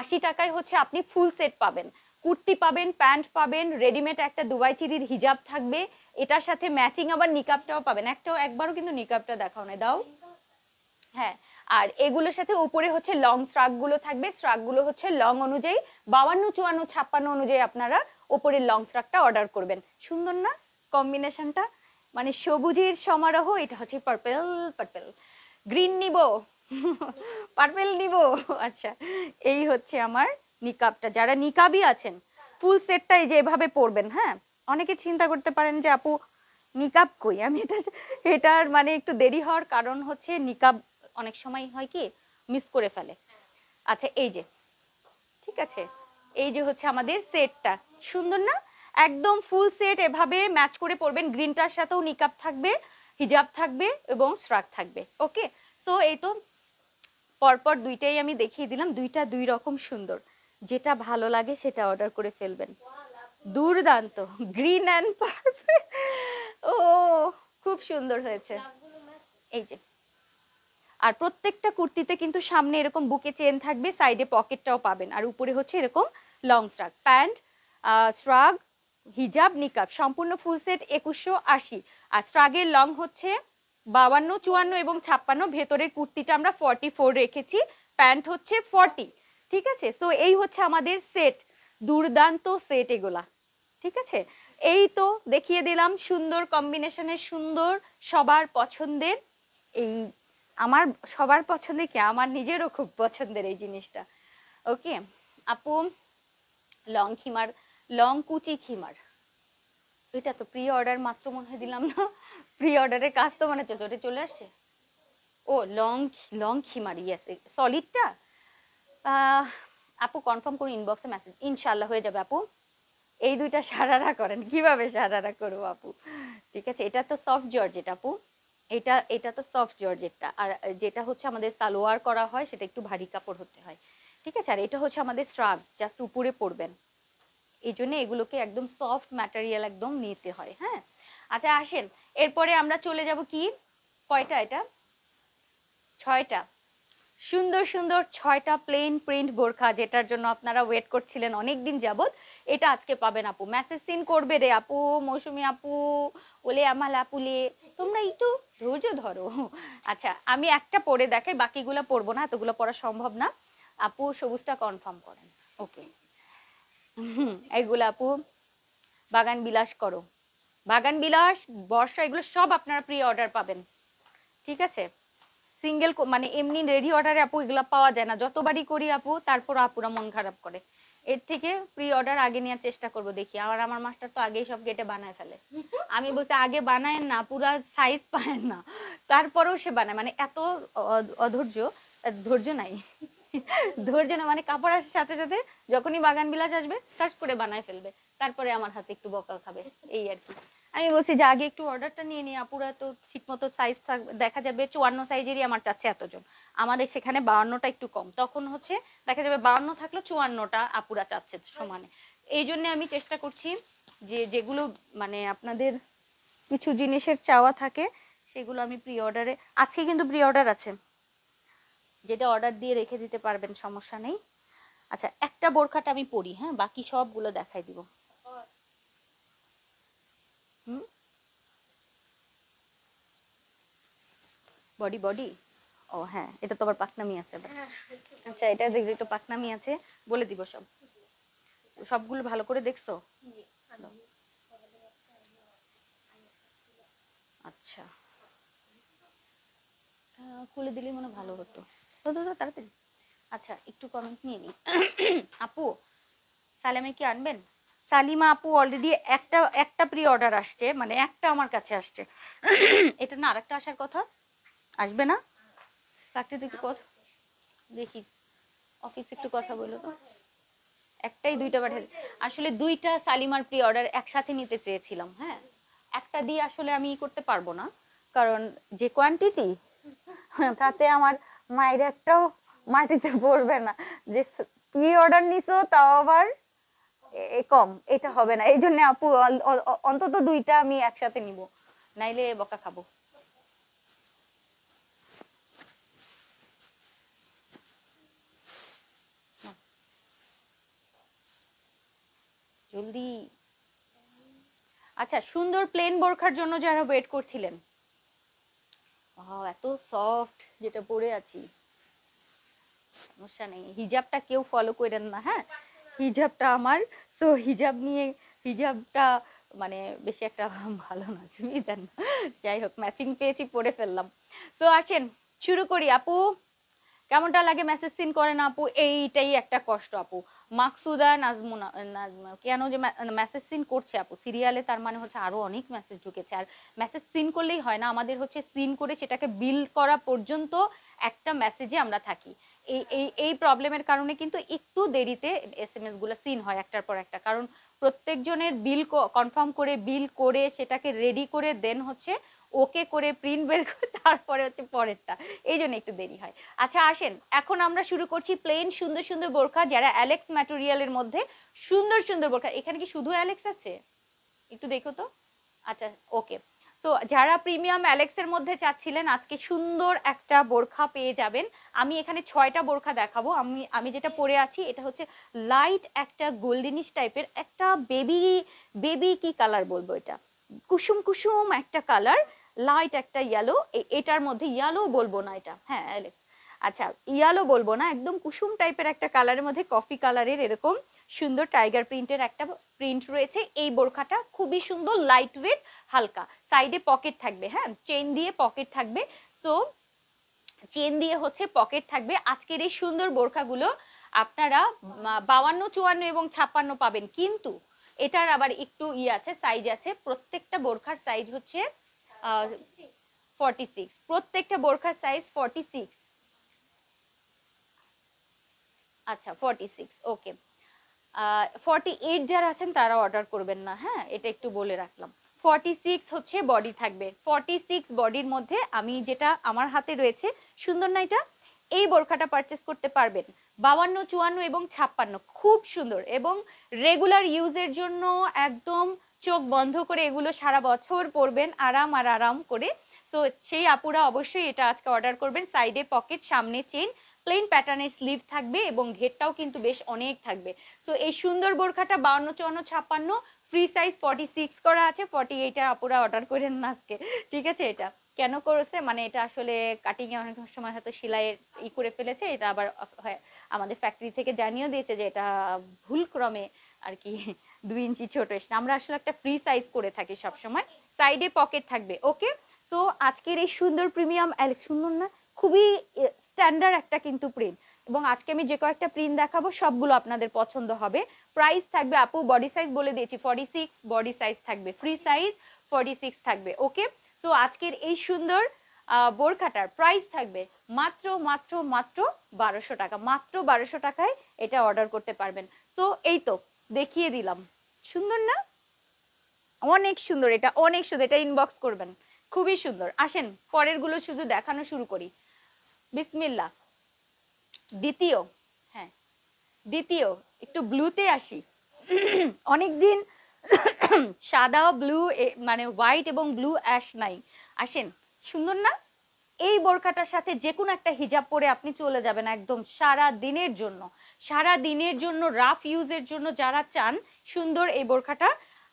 আশি টাকায় হচ্ছে আপনি ফুল সেট পাবেন কুর্তি পাবেন প্যান্ট পাবেন রেডিমেড একটা দুবাই চিরির হিজাব থাকবে এটার সাথে ম্যাচিং আবার নিকাবটাও পাবেন একটাও একবারও কিন্তু নিকাবটা দেখাও না দাও হ্যাঁ আর এগুলোর সাথে উপরে হচ্ছে লং স্ট্রাক গুলো থাকবে স্ট্রাক গুলো হচ্ছে লং অনুযায়ী বাউান্ন চুয়ান্ন ছাপ্পান্ন অনুযায়ী আপনারা ওপরের লং স্ট্রাকটা অর্ডার করবেন সুন্দর না কম্বিনেশনটা মানে সবুজের সমারোহ এটা হচ্ছে পার্পেল পার্পেল গ্রিন নিব পার্পেল নিব আচ্ছা এই হচ্ছে আমার নিকাবটা যারা নিকাবই আছেন ফুল সেটটা এই যে এভাবে পরবেন হ্যাঁ অনেকে চিন্তা করতে পারেন যে আপু নিকাব কই আমি এটা এটার মানে একটু দেরি হওয়ার কারণ হচ্ছে নিকাব অনেক সময় হয় কি মিস করে ফেলে আচ্ছা এই যে ঠিক আছে এই যে হচ্ছে আমাদের সেটটা সুন্দর না একদম ফুল সেট এভাবে ম্যাচ করে পরবেন গ্রিনটার সাথেও নিকাপ থাকবে হিজাব থাকবে এবং শ্রাক থাকবে ওকে সো এই তো পরপর দুইটাই আমি দেখিয়ে দিলাম দুইটা দুই রকম সুন্দর যেটা ভালো লাগে সেটা অর্ডার করে ফেলবেন দুর্দান্ত গ্রিন অ্যান্ড পার্পল ও খুব সুন্দর হয়েছে এই যে আর প্রত্যেকটা কুর্তিতে কিন্তু সামনে এরকম বুকে চেন থাকবে সাইডে পকেটটাও পাবেন আর উপরে হচ্ছে এরকম লং স্ট্রাগ প্যান্ট স্ট্রাগ হিজাব নিকাব সম্পূর্ণ ফুল সেট একুশশো আশি আর স্ট্রাগের লং হচ্ছে বাউান্ন চুয়ান্ন এবং ছাপ্পান্ন ভেতরের কুর্তিটা আমরা ফর্টি ফোর রেখেছি প্যান্ট হচ্ছে ফর্টি ঠিক আছে সো এই হচ্ছে আমাদের সেট দুর্দান্ত সেট এগুলা ঠিক আছে এই তো দেখিয়ে দিলাম সুন্দর কম্বিনেশনের সুন্দর সবার পছন্দের এই আমার সবার পছন্দ কি আমার নিজেরও খুব পছন্দের এই জিনিসটা ওকে আপু লং খিমার লং কুচি খিমার এটা তো প্রি অর্ডার মাত্র মনে হয় দিলাম না প্রি অর্ডারের কাজ তো মানে চলে চলে আসছে ও লং লং খিমার ইয়েস সলিডটা আপু কনফার্ম করে ইনবক্সে মেসেজ ইনশাল্লাহ হয়ে যাবে আপু এই দুইটা সারারা করেন কিভাবে সারারা করবো আপু ঠিক আছে এটা তো সফট জর্জেট আপু এটা এটা তো সফট জর্জেটটা আর যেটা হচ্ছে আমাদের সালোয়ার করা হয় সেটা একটু ভারী কাপড় হতে হয় ঠিক আছে আর এটা হচ্ছে আমাদের স্ট্রাগ জাস্ট উপরে পরবেন এই জন্য এগুলোকে একদম সফট ম্যাটেরিয়াল একদম নিতে হয় হ্যাঁ আচ্ছা আসেন এরপরে আমরা চলে যাব কি কয়টা এটা ছয়টা সুন্দর সুন্দর ছয়টা প্লেন প্রিন্ট বোরখা যেটার জন্য আপনারা ওয়েট করছিলেন অনেক দিন যাবৎ এটা আজকে পাবেন আপু মেসেজ সিন করবে রে আপু মৌসুমি আপু ওলে আমাল আপুলে তোমরা একটু ধৈর্য ধরো আচ্ছা আমি একটা পড়ে দেখাই বাকিগুলো পড়বো না এতগুলো পড়া সম্ভব না আপু সবুজটা কনফার্ম করেন ওকে এগুলো আপু বাগান বিলাস করো বাগান বিলাস বর্ষা এগুলো সব আপনারা প্রি অর্ডার পাবেন ঠিক আছে সিঙ্গেল মানে এমনি রেডি অর্ডারে আপু এগুলো পাওয়া যায় না যতবারই করি আপু তারপর আপুরা মন খারাপ করে এর থেকে প্রি অর্ডার আগে নেওয়ার চেষ্টা করব দেখি আর আমার মাস্টার তো আগেই সব গেটে বানায় ফেলে আমি বলছি আগে বানায় না পুরা সাইজ পায় না তারপরেও সে বানায় মানে এত অধৈর্য ধৈর্য নাই ধৈর্য না মানে কাপড় আসার সাথে সাথে যখনই বাগান বিলাস আসবে কাজ করে বানায় ফেলবে তারপরে আমার হাতে একটু বকা খাবে এই আর কি আমি বলছি যে আগে একটু অর্ডারটা নিয়ে নিই আপুরা তো ঠিকমতো সাইজ থাকবে দেখা যাবে চুয়ান্ন সাইজেরই আমার চাচ্ছে এতজন আমাদের সেখানে বাউন্নটা একটু কম তখন হচ্ছে দেখা যাবে বাউন্ন থাকলো চুয়ান্নটা আপুরা চাচ্ছে সমানে এই জন্যে আমি চেষ্টা করছি যে যেগুলো মানে আপনাদের কিছু জিনিসের চাওয়া থাকে সেগুলো আমি প্রি অর্ডারে আজকে কিন্তু প্রি অর্ডার আছে যেটা অর্ডার দিয়ে রেখে দিতে পারবেন সমস্যা নেই আচ্ছা একটা বোরখাটা আমি পরি হ্যাঁ বাকি সবগুলো দেখাই দিব বডি বডি ও হ্যাঁ এটা তোমার পাকনামি আছে হ্যাঁ, হ্যাঁ। আচ্ছা এটা দেখি একটু পাকনামি আছে বলে দিব সব সবগুলো ভালো করে দেখছো আচ্ছা খুলে দিলে মনে ভালো হতো তাড়াতাড়ি আচ্ছা একটু কমেন্ট নিয়ে নিই আপু সালামে কি আনবেন সালিমা আপু অলরেডি একটা একটা প্রি অর্ডার আসছে মানে একটা আমার কাছে আসছে এটা না আরেকটা আসার কথা আসবে না কাকটি দেখি দেখি অফিসে একটু কথা বলো তো একটাই দুইটা পাঠাতে আসলে দুইটা সালিমার প্রি অর্ডার একসাথে নিতে চেয়েছিলাম হ্যাঁ একটা দিয়ে আসলে আমি করতে পারবো না কারণ যে কোয়ান্টিটি তাতে আমার মায়ের একটাও মাটিতে পড়বে না যে প্রি অর্ডার নিছো তাও আবার কম এটা হবে না এই জন্য আপু অন্তত দুইটা আমি একসাথে নিব নাইলে বকা খাবো জলদি আচ্ছা সুন্দর প্লেন বোরখার জন্য যারা ওয়েট করছিলেন এত সফট যেটা পরে আছি সমস্যা নেই হিজাবটা কেউ ফলো করেন না হ্যাঁ হিজাবটা আমার তো হিজাব নিয়ে হিজাবটা মানে বেশি একটা ভালো না চুড়িদার না যাই হোক ম্যাচিং পেয়েছি পরে ফেললাম তো আসেন শুরু করি আপু কেমনটা লাগে মেসেজ সিন করেন আপু এইটাই একটা কষ্ট আপু মাকসুদা নাজমুনা কেন যে মেসেজ সিন করছে আপু সিরিয়ালে তার মানে হচ্ছে আরও অনেক মেসেজ ঢুকেছে আর মেসেজ সিন করলেই হয় না আমাদের হচ্ছে সিন করে সেটাকে বিল্ড করা পর্যন্ত একটা মেসেজে আমরা থাকি এই এই এই প্রবলেমের কারণে কিন্তু একটু দেরিতে এস এম এস গুলো সিন হয় একটার পর একটা কারণ প্রত্যেকজনের বিল কনফার্ম করে বিল করে সেটাকে রেডি করে দেন হচ্ছে ওকে করে প্রিন্ট বের করে তারপরে হচ্ছে পরেরটা এই জন্য একটু দেরি হয় আচ্ছা আসেন এখন আমরা শুরু করছি প্লেন সুন্দর সুন্দর বোরখা যারা অ্যালেক্স ম্যাটেরিয়ালের মধ্যে সুন্দর সুন্দর বোরখা এখানে কি শুধু অ্যালেক্স আছে একটু দেখো তো আচ্ছা ওকে সো যারা প্রিমিয়াম অ্যালেক্সের মধ্যে চাচ্ছিলেন আজকে সুন্দর একটা বোরখা পেয়ে যাবেন আমি এখানে ছয়টা বোরখা দেখাবো আমি আমি যেটা পরে আছি এটা হচ্ছে লাইট একটা গোল্ডেনিশ টাইপের একটা বেবি বেবি কি কালার বলবো এটা কুসুম কুসুম একটা কালার লাইট একটা ইয়েলো এটার মধ্যে ইয়েলো বলবো না এটা হ্যাঁ অ্যালেক্স আচ্ছা ইয়েলো বলবো না একদম কুসুম টাইপের একটা কালারের মধ্যে কফি কালারের এরকম সুন্দর টাইগার প্রিন্টের একটা প্রিন্ট রয়েছে এই বোরখাটা খুবই সুন্দর লাইট ওয়েট হালকা সাইডে পকেট থাকবে হ্যাঁ চেন দিয়ে পকেট থাকবে সো চেন দিয়ে হচ্ছে পকেট থাকবে আজকের এই সুন্দর বোরখাগুলো আপনারা বাউান্ন চুয়ান্ন এবং ছাপ্পান্ন পাবেন কিন্তু এটার আবার একটু ই ইয়ে আছে সাইজ আছে প্রত্যেকটা বোরখার সাইজ হচ্ছে সিক্স প্রত্যেকটা বোরখার সাইজ ফর্টি সিক্স আচ্ছা forty six okay forty eight যারা আছেন তারা অর্ডার করবেন না হ্যাঁ এটা একটু বলে রাখলাম ফর্টি সিক্স হচ্ছে বডি থাকবে ফর্টি সিক্স বডির মধ্যে আমি যেটা আমার হাতে রয়েছে সুন্দর না এটা এই বোরখাটা পারচেস করতে পারবেন বাউান্ন চুয়ান্ন এবং ছাপ্পান্ন খুব সুন্দর এবং রেগুলার ইউজের জন্য একদম চোখ বন্ধ করে এগুলো সারা বছর পরবেন আরাম আর আরাম করে তো সেই আপুরা অবশ্যই এটা আজকে অর্ডার করবেন সাইডে পকেট সামনে চেন প্লেন প্যাটার্নের স্লিভ থাকবে এবং ঘেরটাও কিন্তু বেশ অনেক থাকবে সো এই সুন্দর বোরখাটা বাউন্ন চুয়ান্ন ছাপ্পান্ন ফ্রি সাইজ ফর্টি সিক্স করা আছে ফর্টি এইটা আপুরা অর্ডার করে নেন আজকে ঠিক আছে এটা কেন করেছে মানে এটা আসলে কাটিং এ অনেক সময় হয়তো সেলাই ই করে ফেলেছে এটা আবার আমাদের ফ্যাক্টরি থেকে জানিয়ে দিয়েছে যে এটা ভুল ক্রমে আর কি দুই ইঞ্চি ছোট এসে আমরা আসলে একটা ফ্রি সাইজ করে থাকি সব সময় সাইডে পকেট থাকবে ওকে তো আজকের এই সুন্দর প্রিমিয়াম সুন্দর না খুবই স্ট্যান্ডার্ড একটা কিন্তু প্রিন্ট এবং আজকে আমি যে কয়েকটা প্রিন্ট দেখাবো সবগুলো আপনাদের পছন্দ হবে প্রাইস থাকবে আপু বডি সাইজ বলে দিয়েছি ফর্টি সিক্স বডি সাইজ থাকবে ফ্রি সাইজ ফর্টি সিক্স থাকবে ওকে তো আজকের এই সুন্দর বোরখাটার প্রাইস থাকবে মাত্র মাত্র মাত্র বারোশো টাকা মাত্র বারোশো টাকায় এটা অর্ডার করতে পারবেন তো এই তো দেখিয়ে দিলাম সুন্দর না অনেক সুন্দর এটা অনেক সুন্দর এটা ইনবক্স করবেন খুবই সুন্দর আসেন পরের গুলো শুধু দেখানো শুরু করি বিসমিল্লা দ্বিতীয় হ্যাঁ দ্বিতীয় একটু ব্লুতে আসি অনেকদিন সাদা ব্লু মানে হোয়াইট এবং ব্লু অ্যাশ নাই আসেন সুন্দর না এই বোরখাটার সাথে যে কোনো একটা হিজাব পরে আপনি চলে যাবেন একদম সারা দিনের জন্য সারা দিনের জন্য রাফ ইউজের জন্য যারা চান সুন্দর এই বোরখাটা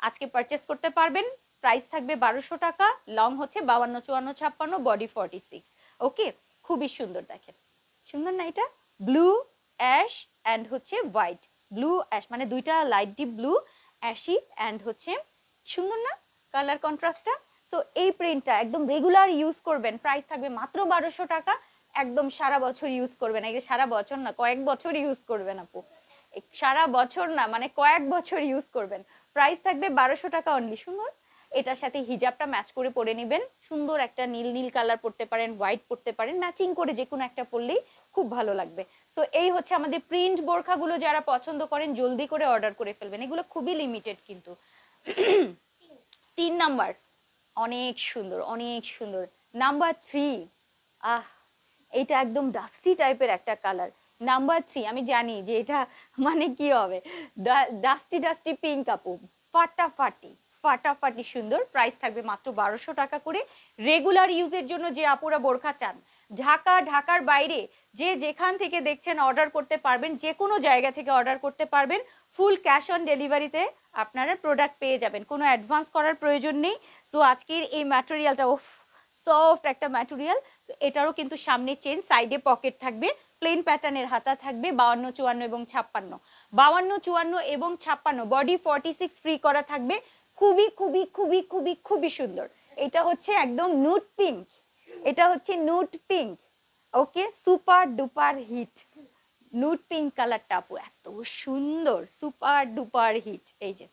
আজকে পারচেস করতে পারবেন প্রাইস থাকবে বারোশো টাকা লং হচ্ছে বাবান্ন চুয়ান্ন ছাপ্পান্ন বডি ফর্টি সিক্স ওকে খুবই সুন্দর দেখেন সুন্দর না এটা ব্লু অ্যাশ অ্যান্ড হচ্ছে হোয়াইট ব্লু অ্যাশ মানে দুইটা light deep blue ashy and হচ্ছে সুন্দর না কালার কন্ট্রাস্টটা সো এই প্রিন্টটা একদম রেগুলার ইউজ করবেন প্রাইস থাকবে মাত্র বারোশো টাকা একদম সারা বছর ইউজ করবেন এই সারা বছর না কয়েক বছর ইউজ করবেন আপু সারা বছর না মানে কয়েক বছর ইউজ করবেন প্রাইস থাকবে বারোশো টাকা অনলি সুন্দর এটার সাথে হিজাবটা ম্যাচ করে পরে নেবেন সুন্দর একটা নীল নীল কালার পরতে পারেন হোয়াইট পরতে পারেন ম্যাচিং করে যে কোনো একটা পরলেই খুব ভালো লাগবে তো এই হচ্ছে আমাদের প্রিন্ট বোরখাগুলো যারা পছন্দ করেন জলদি করে অর্ডার করে ফেলবেন এগুলো খুবই লিমিটেড কিন্তু তিন নাম্বার অনেক সুন্দর অনেক সুন্দর নাম্বার থ্রি আহ এটা একদম ডাস্টি টাইপের একটা কালার নাম্বার থ্রি আমি জানি যে এটা মানে কি হবে ডাস্টি ডাস্টি পিঙ্ক আপু ফাটাফাটি ফাটাফাটি সুন্দর প্রাইস থাকবে মাত্র বারোশো টাকা করে রেগুলার ইউজের জন্য যে আপুরা বোরখা চান ঢাকা ঢাকার বাইরে যে যেখান থেকে দেখছেন অর্ডার করতে পারবেন যে কোনো জায়গা থেকে অর্ডার করতে পারবেন ফুল ক্যাশ অন ডেলিভারিতে আপনারা প্রোডাক্ট পেয়ে যাবেন কোনো অ্যাডভান্স করার প্রয়োজন নেই সো আজকের এই ম্যাটেরিয়ালটা ও সফট একটা ম্যাটেরিয়াল এটারও কিন্তু সামনে চেন সাইডে পকেট থাকবে প্লেন প্যাটার্নের হাতা থাকবে বাউান্ন চুয়ান্ন এবং ছাপ্পান্ন বাউান্ন চুয়ান্ন এবং ছাপ্পান্ন বডি ফর্টি সিক্স ফ্রি করা থাকবে খুবই খুবই খুবই খুবই খুবই সুন্দর এটা হচ্ছে একদম নুট পিঙ্ক এটা হচ্ছে nude pink okay super duper hit nude pink কালারটা আপু এত সুন্দর সুপার ডুপার হিট এই যে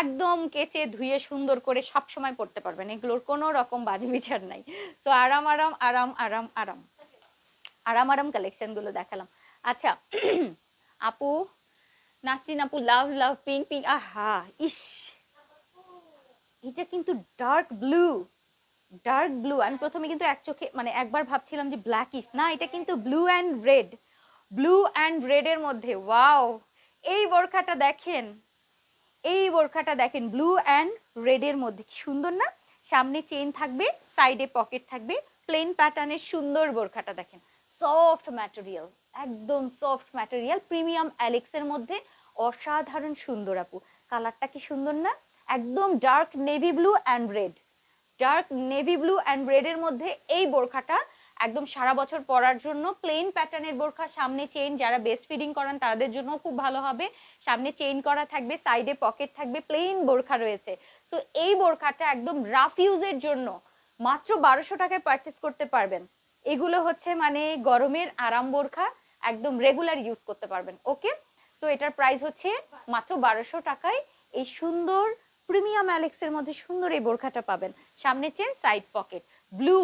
একদম কেচে ধুয়ে সুন্দর করে সব সময় পড়তে পারবেন এগুলোর কোনো রকম বাজে বিচার নাই তো আরাম আরাম আরাম আরাম আরাম আরাম আরাম কালেকশনগুলো দেখালাম আচ্ছা আপু নাসরিন আপু লাভ লাভ পিঙ্ক পিঙ্ক আহা ইস এটা কিন্তু ডার্ক ব্লু ডার্ক ব্লু আমি প্রথমে কিন্তু এক চোখে মানে একবার ভাবছিলাম যে ব্ল্যাকিশ না এটা কিন্তু blue and red blue and রেডের মধ্যে ওয়াও এই বোরখাটা দেখেন এই বোরখাটা দেখেন ব্লু অ্যান্ড রেডের মধ্যে কি সুন্দর না সামনে চেন থাকবে সাইডে পকেট থাকবে প্লেন প্যাটার্নের সুন্দর বোরখাটা দেখেন সফট ম্যাটেরিয়াল একদম সফট ম্যাটেরিয়াল প্রিমিয়াম অ্যালেক্সের মধ্যে অসাধারণ সুন্দর আপু কালারটা কি সুন্দর না একদম dark navy blue and red dark navy blue and রেডের মধ্যে এই বোরখাটা একদম সারা বছর পরার জন্য প্লেন প্যাটার্নের বোরখা সামনে চেইন যারা বেস্ট ফিডিং করান তাদের জন্য খুব ভালো হবে সামনে চেইন করা থাকবে সাইডে পকেট থাকবে প্লেন বোরখা রয়েছে তো এই বোরখাটা একদম রাফ ইউজের জন্য মাত্র বারোশো টাকায় পারচেস করতে পারবেন এগুলো হচ্ছে মানে গরমের আরাম বোরখা একদম রেগুলার ইউজ করতে পারবেন ওকে তো এটার প্রাইস হচ্ছে মাত্র বারোশো টাকায় এই সুন্দর প্রিমিয়াম অ্যালেক্সের মধ্যে সুন্দর এই বোরখাটা পাবেন সামনে চেন সাইড পকেট ব্লু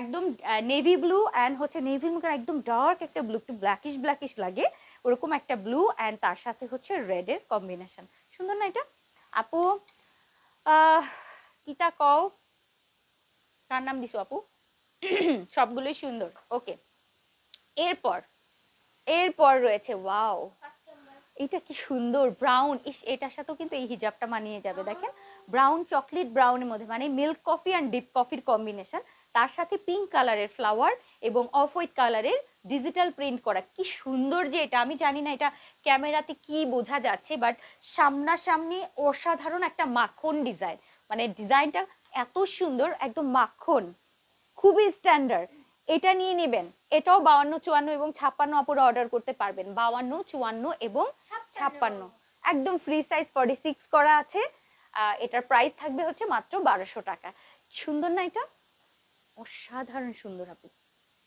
একদম নেভি ব্লু অ্যান্ড হচ্ছে নেভি একদম ডার্ক একটা ব্লু একটু ব্ল্যাকিশ ব্ল্যাকিশ লাগে ওরকম একটা ব্লু অ্যান্ড তার সাথে হচ্ছে রেডের কম্বিনেশন সুন্দর না এটা আপু কিতা কও কার নাম দিছো আপু সবগুলোই সুন্দর ওকে এরপর এরপর রয়েছে ওয়াও এটা কি সুন্দর ব্রাউন ইস এটার সাথেও কিন্তু এই হিজাবটা মানিয়ে যাবে দেখেন ব্রাউন চকলেট ব্রাউনের মধ্যে মানে মিল্ক কফি অ্যান্ড ডিপ কফির কম্বিনেশন তার সাথে পিঙ্ক কালারের ফ্লাওয়ার এবং অফ হোয়াইট কালারের ডিজিটাল প্রিন্ট করা কি সুন্দর যে এটা আমি জানি না এটা ক্যামেরাতে কি বোঝা যাচ্ছে বাট সামনাসামনি অসাধারণ একটা মাখন ডিজাইন মানে ডিজাইনটা এত সুন্দর একদম মাখন খুবই স্ট্যান্ডার্ড এটা নিয়ে নেবেন এটাও বাউান্ন চুয়ান্ন এবং ছাপ্পান্ন অপর অর্ডার করতে পারবেন বাউান্ন চুয়ান্ন এবং ছাপ্পান্ন একদম ফ্রি সাইজ ফর্টি সিক্স করা আছে এটার প্রাইস থাকবে হচ্ছে মাত্র বারোশো টাকা সুন্দর না এটা অসাধারণ সুন্দর আপু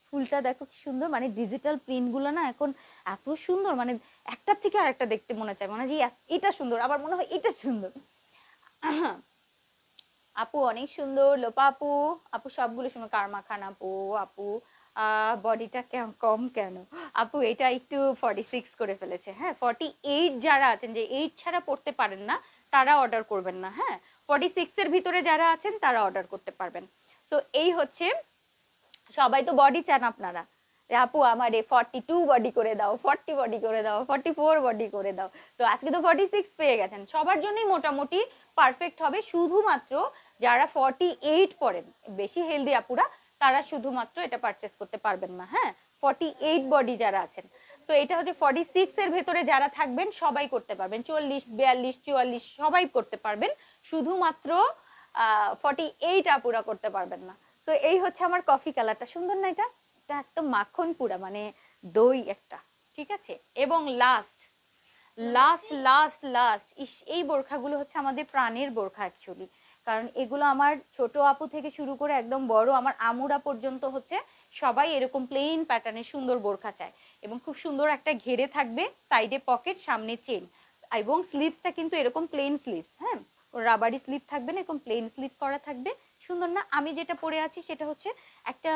ফুলটা দেখো কি সুন্দর মানে ডিজিটাল প্রিন্টগুলো না এখন এত সুন্দর মানে একটার থেকে আর একটা দেখতে মনে চায় মানে যে এটা সুন্দর আবার মনে হয় এটা সুন্দর আপু অনেক সুন্দর লোপা আপু আপু সবগুলো শুনো কারমা খান আপু আপু বডিটা কম কেন আপু এটা একটু ফর্টি সিক্স করে ফেলেছে হ্যাঁ ফর্টি এইট যারা আছেন যে এইট ছাড়া পড়তে পারেন না তারা অর্ডার করবেন না হ্যাঁ ফর্টি এর ভিতরে যারা আছেন তারা অর্ডার করতে পারবেন তো এই হচ্ছে সবাই তো বডি চান আপনারা আপু আমার এই ফর্টি টু বডি করে দাও ফর্টি বডি করে দাও ফর্টি ফোর বডি করে দাও তো আজকে তো ফর্টি সিক্স পেয়ে গেছেন সবার জন্যই মোটামুটি পারফেক্ট হবে শুধুমাত্র যারা ফর্টি এইট পড়েন বেশি হেলদি আপুরা তারা শুধুমাত্র এটা পারচেস করতে পারবেন না হ্যাঁ ফর্টি এইট বডি যারা আছেন তো এটা হচ্ছে ফর্টি সিক্স এর ভেতরে যারা থাকবেন সবাই করতে পারবেন চল্লিশ বিয়াল্লিশ চুয়াল্লিশ সবাই করতে পারবেন শুধুমাত্র ফর্টি এইট আপুরা করতে পারবেন না তো এই হচ্ছে আমার কফি কালারটা সুন্দর না এটা এটা একদম মাখন পুরা মানে দই একটা ঠিক আছে এবং last last last last is এই বোরখাগুলো হচ্ছে আমাদের প্রাণের বোরখা অ্যাকচুয়ালি কারণ এগুলো আমার ছোট আপু থেকে শুরু করে একদম বড় আমার আমুরা পর্যন্ত হচ্ছে সবাই এরকম প্লেন প্যাটার্নের সুন্দর বোরখা চায় এবং খুব সুন্দর একটা ঘেরে থাকবে সাইডে পকেট সামনে চেন এবং স্লিভসটা কিন্তু এরকম প্লেন স্লিভস হ্যাঁ রাবারি স্লিভ থাকবে না এরকম প্লেন স্লিভ করা থাকবে সুন্দর না আমি যেটা পরে আছি সেটা হচ্ছে একটা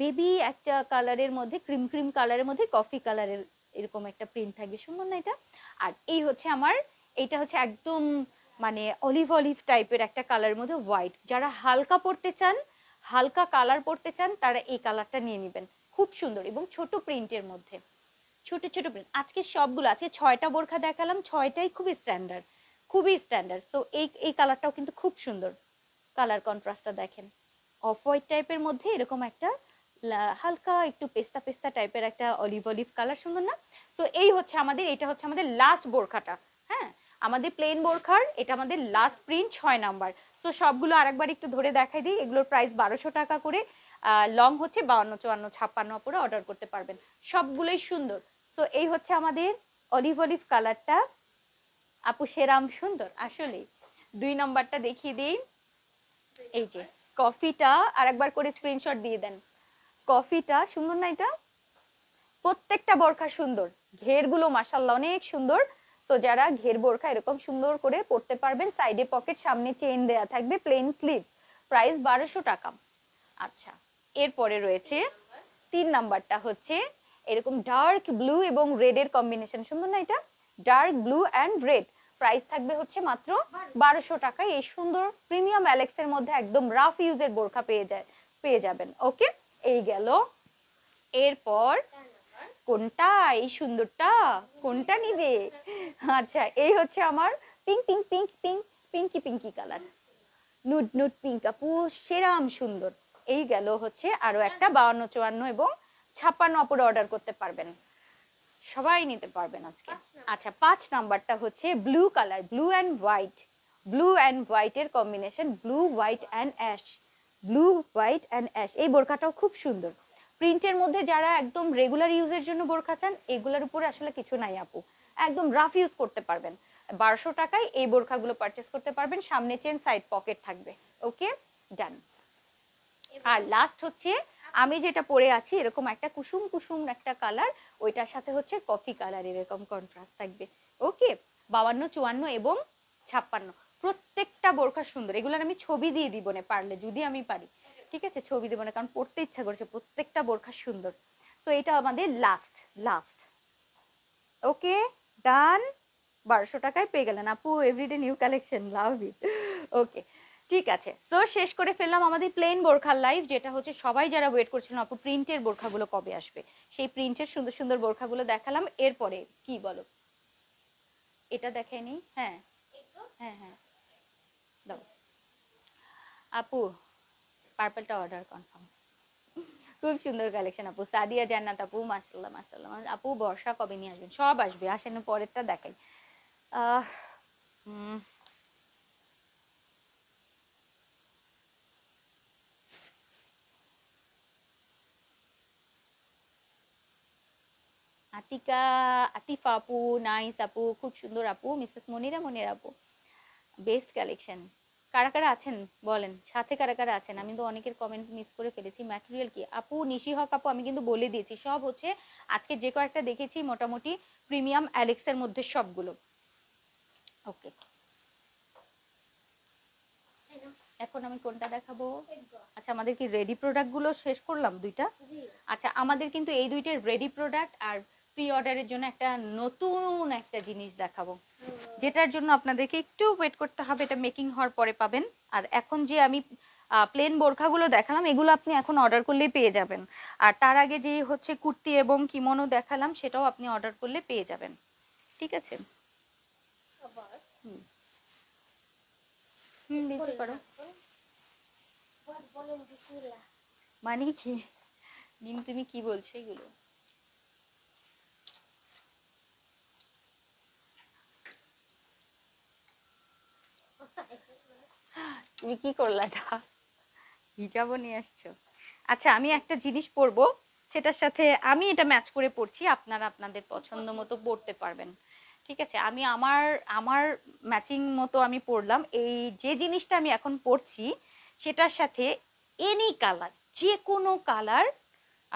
বেবি একটা কালারের মধ্যে ক্রিম ক্রিম কালারের মধ্যে কফি কালারের এরকম একটা প্রিন্ট থাকবে সুন্দর না এটা আর এই হচ্ছে আমার এটা হচ্ছে একদম মানে অলিভ অলিভ টাইপের একটা কালার মধ্যে হোয়াইট যারা হালকা পড়তে চান হালকা কালার পড়তে চান তারা এই কালারটা নিয়ে নেবেন খুব সুন্দর এবং ছোট প্রিন্টের মধ্যে ছোট ছোট প্রিন্ট আজকে সবগুলো আজকে ছয়টা বোরখা দেখালাম ছয়টাই খুবই স্ট্যান্ডার্ড খুবই স্ট্যান্ডার্ড সো এই এই কালারটাও কিন্তু খুব সুন্দর কালার কন্ট্রাস্টটা দেখেন অফ হোয়াইট টাইপের মধ্যে এরকম একটা হালকা একটু পেস্তা পেস্তা টাইপের একটা অলিভ অলিভ কালার সুন্দর না সো এই হচ্ছে আমাদের এটা হচ্ছে আমাদের লাস্ট বোরখাটা হ্যাঁ আমাদের প্লেন বোরখার এটা আমাদের লাস্ট প্রিন্ট ছয় নাম্বার সো সবগুলো আরেকবার একটু ধরে দেখাই দিই এগুলোর প্রাইস বারোশো টাকা করে লং হচ্ছে বাউন্ন চুয়ান্ন ছাপ্পান্ন পরে অর্ডার করতে পারবেন সবগুলোই সুন্দর সো এই হচ্ছে আমাদের অলিভ অলিভ কালারটা আপু সেরাম সুন্দর আসলে দুই নম্বরটা দেখিয়ে দিই এই যে কফিটা আর একবার করে স্ক্রিনশট দিয়ে দেন কফিটা সুন্দর না এটা প্রত্যেকটা বরখা সুন্দর ঘেরগুলো মাসাল্লাহ অনেক সুন্দর তো যারা ঘের বোরখা এরকম সুন্দর করে পড়তে পারবেন সাইডে পকেট সামনে চেন দেয়া থাকবে প্লেন স্লিভস প্রাইস বারোশো টাকা আচ্ছা এরপরে রয়েছে তিন নাম্বারটা হচ্ছে এরকম ডার্ক ব্লু এবং রেড এর কম্বিনেশন সুন্দর না এটা dark blue and red price থাকবে হচ্ছে মাত্র বারোশো টাকায় এই সুন্দর প্রিমিয়াম অ্যালেক্স এর মধ্যে একদম রাফ ইউজের বোরখা পেয়ে যায় পেয়ে যাবেন ওকে এই গেল এরপর কোনটা এই সুন্দরটা কোনটা নিবে আচ্ছা এই হচ্ছে আমার pink pink pink pink pinky pinky colour nude nude pink আপু সেরাম সুন্দর এই গেল হচ্ছে আরো একটা বাউন্ন চুয়ান্ন এবং ছাপ্পান্ন অপর অর্ডার করতে পারবেন সবাই নিতে পারবেন আজকে আচ্ছা পাঁচ নাম্বারটা হচ্ছে blue colour blue and white blue and হোয়াইটের combination blue white and ash blue white and ash এই বোরখাটাও খুব সুন্দর প্রিন্টের মধ্যে যারা একদম রেগুলার ইউজের জন্য বোরখা চান এগুলার উপরে আসলে কিছু নাই আপু একদম রাফ ইউজ করতে পারবেন বারোশো টাকায় এই বোরখাগুলো পারচেস করতে পারবেন সামনে চেন সাইড পকেট থাকবে ওকে ডান আর লাস্ট হচ্ছে আমি যেটা পরে আছি এরকম একটা কুসুম কুসুম একটা কালার ওইটার সাথে হচ্ছে কফি কালার এরকম কন্ট্রাস্ট থাকবে ওকে বাবান্ন চুয়ান্ন এবং ছাপ্পান্ন প্রত্যেকটা বোরখা সুন্দর এগুলোর আমি ছবি দিয়ে দিব না পারলে যদি আমি পারি ঠিক আছে ছবি দেবো না কারণ পড়তে ইচ্ছা করছে প্রত্যেকটা বোরখা সুন্দর তো এটা আমাদের লাস্ট লাস্ট ওকে ডান বারোশো টাকায় পেয়ে গেলেন আপু everyday new collection love it okay ঠিক আছে তো শেষ করে ফেললাম আমাদের প্লেন বোরখার লাইফ যেটা হচ্ছে সবাই যারা ওয়েট করছিলেন আপু প্রিন্টের বোরখাগুলো কবে আসবে সেই প্রিন্টের সুন্দর সুন্দর বোরখাগুলো দেখালাম এরপরে কি বলো এটা দেখেনি হ্যাঁ হ্যাঁ হ্যাঁ দাও আপু পার্পলটা অর্ডার কনফার্ম খুব সুন্দর কালেকশন আপু সাদিয়া জান্নাত আপু মাসাল্লাহ মাসাল্লাহ আপু বর্ষা কবে নিয়ে আসবেন সব আসবে আসেন পরেরটা দেখাই আতিকা আতিফা আপু নাইস আপু খুব সুন্দর আপু মিসেস মনিরা মনিরা আপু বেস্ট কালেকশন কারা কারা আছেন বলেন সাথে কারা কারা আছেন আমি তো অনেকের কমেন্ট মিস করে ফেলেছি ম্যাটেরিয়াল কি আপু নিশি হক আপু আমি কিন্তু বলে দিয়েছি সব হচ্ছে আজকে যে কয়েকটা দেখেছি মোটামুটি প্রিমিয়াম অ্যালেক্সের মধ্যে সবগুলো ওকে এখন আমি কোনটা দেখাবো আচ্ছা আমাদের কি রেডি প্রোডাক্টগুলো শেষ করলাম দুইটা আচ্ছা আমাদের কিন্তু এই দুইটা রেডি প্রোডাক্ট আর প্রি অর্ডারের জন্য একটা নতুন একটা জিনিস দেখাবো যেটার জন্য আপনাদেরকে একটু ওয়েট করতে হবে এটা মেকিং হওয়ার পরে পাবেন আর এখন যে আমি প্লেন বোরখাগুলো দেখালাম এগুলো আপনি এখন অর্ডার করলে পেয়ে যাবেন আর তার আগে যে হচ্ছে কুর্তি এবং কিমোনো দেখালাম সেটাও আপনি অর্ডার করলে পেয়ে যাবেন ঠিক আছে মানে কি নিম তুমি কি বলছো এগুলো তুমি কি এটা হিজাবও নিয়ে আসছো আচ্ছা আমি একটা জিনিস পরবো সেটার সাথে আমি এটা ম্যাচ করে পড়ছি আপনারা আপনাদের পছন্দ মতো পড়তে পারবেন ঠিক আছে আমি আমার আমার ম্যাচিং মতো আমি পড়লাম এই যে জিনিসটা আমি এখন পড়ছি সেটার সাথে এনি কালার যে কোনো কালার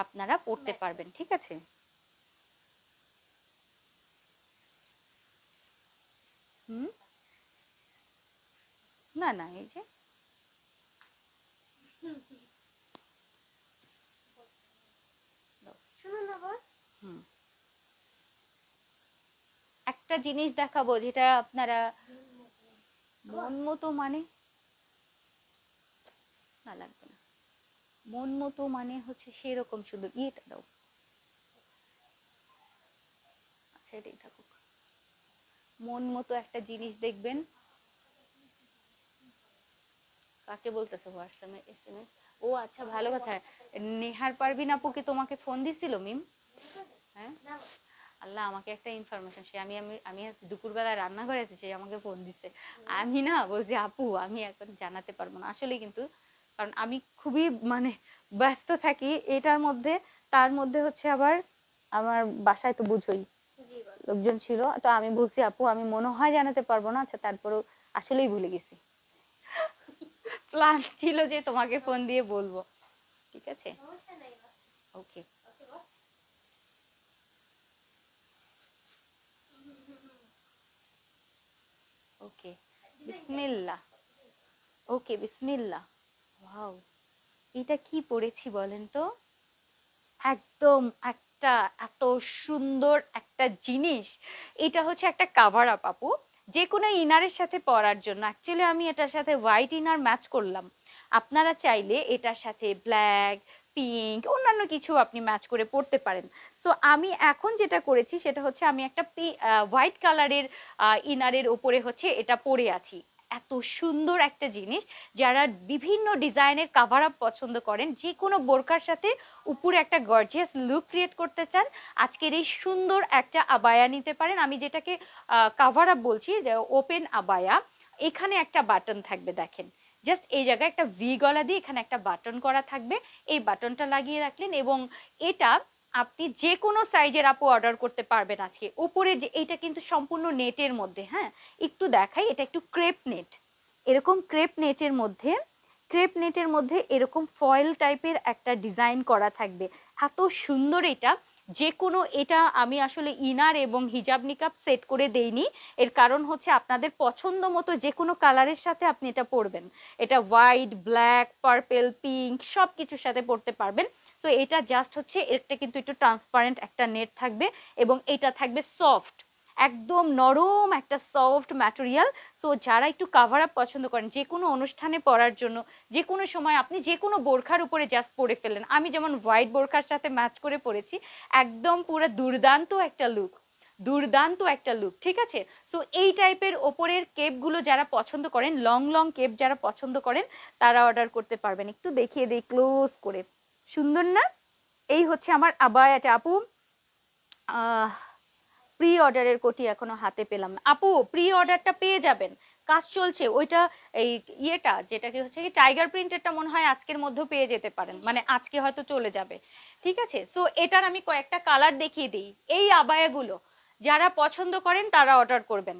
আপনারা পড়তে পারবেন ঠিক আছে হুম না না এই যে একটা জিনিস দেখাবো যেটা আপনারা মন মতো মানে না লাগবে না মন মতো মানে হচ্ছে সেরকম শুধু ইয়েটা দাও আচ্ছা এটাই থাকুক মন মতো একটা জিনিস দেখবেন কাকে বলতেছো হোয়াটসঅ্যাপে এস এম ও আচ্ছা ভালো কথা নেহার পারভিন আপু কি তোমাকে ফোন দিছিল মিম হ্যাঁ আল্লাহ আমাকে একটা ইনফরমেশন সে আমি আমি আমি দুপুরবেলা রান্না করে আছি সে আমাকে ফোন দিছে আমি না বলছি আপু আমি এখন জানাতে পারবো না আসলে কিন্তু কারণ আমি খুবই মানে ব্যস্ত থাকি এটার মধ্যে তার মধ্যে হচ্ছে আবার আমার বাসায় তো বুঝোই লোকজন ছিল তো আমি বলছি আপু আমি মনে হয় জানাতে পারবো না আচ্ছা তারপরেও আসলেই ভুলে গেছি প্ল্যান ছিল যে তোমাকে ফোন দিয়ে বলবো ঠিক আছে ওকে ওকে বিসমিল্লা ওকে বিসমিল্লা ভাও এটা কি পড়েছি বলেন তো একদম একটা এত সুন্দর একটা জিনিস এটা হচ্ছে একটা কাভার আপ আপু যে কোনো ইনারের সাথে পরার জন্য অ্যাকচুয়ালি আমি এটার সাথে হোয়াইট ইনার ম্যাচ করলাম আপনারা চাইলে এটার সাথে ব্ল্যাক পিঙ্ক অন্যান্য কিছু আপনি ম্যাচ করে পড়তে পারেন সো আমি এখন যেটা করেছি সেটা হচ্ছে আমি একটা হোয়াইট কালারের ইনারের ওপরে হচ্ছে এটা পরে আছি এত সুন্দর একটা জিনিস যারা বিভিন্ন ডিজাইনের কাভার আপ পছন্দ করেন যে কোনো বোরকার সাথে উপরে একটা গর্জিয়াস লুক ক্রিয়েট করতে চান আজকের এই সুন্দর একটা আবায়া নিতে পারেন আমি যেটাকে কাভার আপ বলছি ওপেন আবায়া এখানে একটা বাটন থাকবে দেখেন জাস্ট এই জায়গায় একটা ভি গলা দিয়ে এখানে একটা বাটন করা থাকবে এই বাটনটা লাগিয়ে রাখলেন এবং এটা আপনি যে কোনো সাইজের আপু অর্ডার করতে পারবেন আজকে উপরে যে এইটা কিন্তু সম্পূর্ণ নেটের মধ্যে হ্যাঁ একটু দেখাই এটা একটু ক্রেপ নেট এরকম ক্রেপ নেটের মধ্যে ক্রেপ নেটের মধ্যে এরকম ফয়েল টাইপের একটা ডিজাইন করা থাকবে এত সুন্দর এটা যে কোনো এটা আমি আসলে ইনার এবং হিজাব নিকাব সেট করে দেইনি এর কারণ হচ্ছে আপনাদের পছন্দ মতো যে কোনো কালারের সাথে আপনি এটা পরবেন এটা হোয়াইট ব্ল্যাক পার্পেল পিঙ্ক সব কিছুর সাথে পরতে পারবেন সো এটা জাস্ট হচ্ছে এরটা কিন্তু একটু ট্রান্সপারেন্ট একটা নেট থাকবে এবং এটা থাকবে সফট একদম নরম একটা সফট ম্যাটেরিয়াল সো যারা একটু কাভার আপ পছন্দ করেন যে কোনো অনুষ্ঠানে পড়ার জন্য যে কোনো সময় আপনি যে কোনো বোরখার উপরে জাস্ট পরে ফেলেন আমি যেমন হোয়াইট বোরখার সাথে ম্যাচ করে পড়েছি একদম পুরো দুর্দান্ত একটা লুক দুর্দান্ত একটা লুক ঠিক আছে সো এই টাইপের ওপরের কেপগুলো যারা পছন্দ করেন লং লং কেপ যারা পছন্দ করেন তারা অর্ডার করতে পারবেন একটু দেখিয়ে দিই ক্লোজ করে সুন্দর না এই হচ্ছে আমার আবায়াটা আপু প্রি অর্ডারের কোটি এখনো হাতে পেলাম না আপু প্রি অর্ডারটা পেয়ে যাবেন কাজ চলছে ওইটা এই ইয়েটা যেটা কি হচ্ছে কি টাইগার প্রিন্টেরটা মনে হয় আজকের মধ্যে পেয়ে যেতে পারেন মানে আজকে হয়তো চলে যাবে ঠিক আছে সো এটার আমি কয়েকটা কালার দেখিয়ে দিই এই আবায়াগুলো যারা পছন্দ করেন তারা অর্ডার করবেন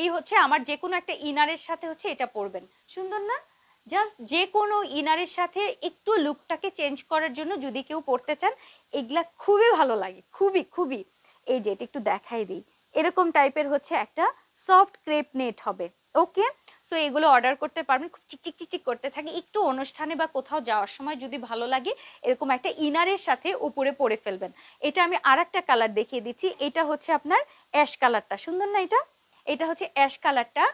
এই হচ্ছে আমার যে কোনো একটা ইনারের সাথে হচ্ছে এটা পরবেন সুন্দর না জাস্ট যে কোনো ইনারের সাথে একটু লুকটাকে চেঞ্জ করার জন্য যদি কেউ পরতে চান এগুলা খুবই ভালো লাগে খুবই খুবই এই ডেট একটু দেখাই দিই এরকম টাইপের হচ্ছে একটা সফট ক্রেপ নেট হবে ওকে সো এগুলো অর্ডার করতে পারবেন খুব চিকচিক চিকচিক করতে থাকে একটু অনুষ্ঠানে বা কোথাও যাওয়ার সময় যদি ভালো লাগে এরকম একটা ইনারের সাথে উপরে পরে ফেলবেন এটা আমি আর একটা কালার দেখিয়ে দিচ্ছি এটা হচ্ছে আপনার অ্যাশ কালারটা সুন্দর না এটা এটা হচ্ছে অ্যাশ কালারটা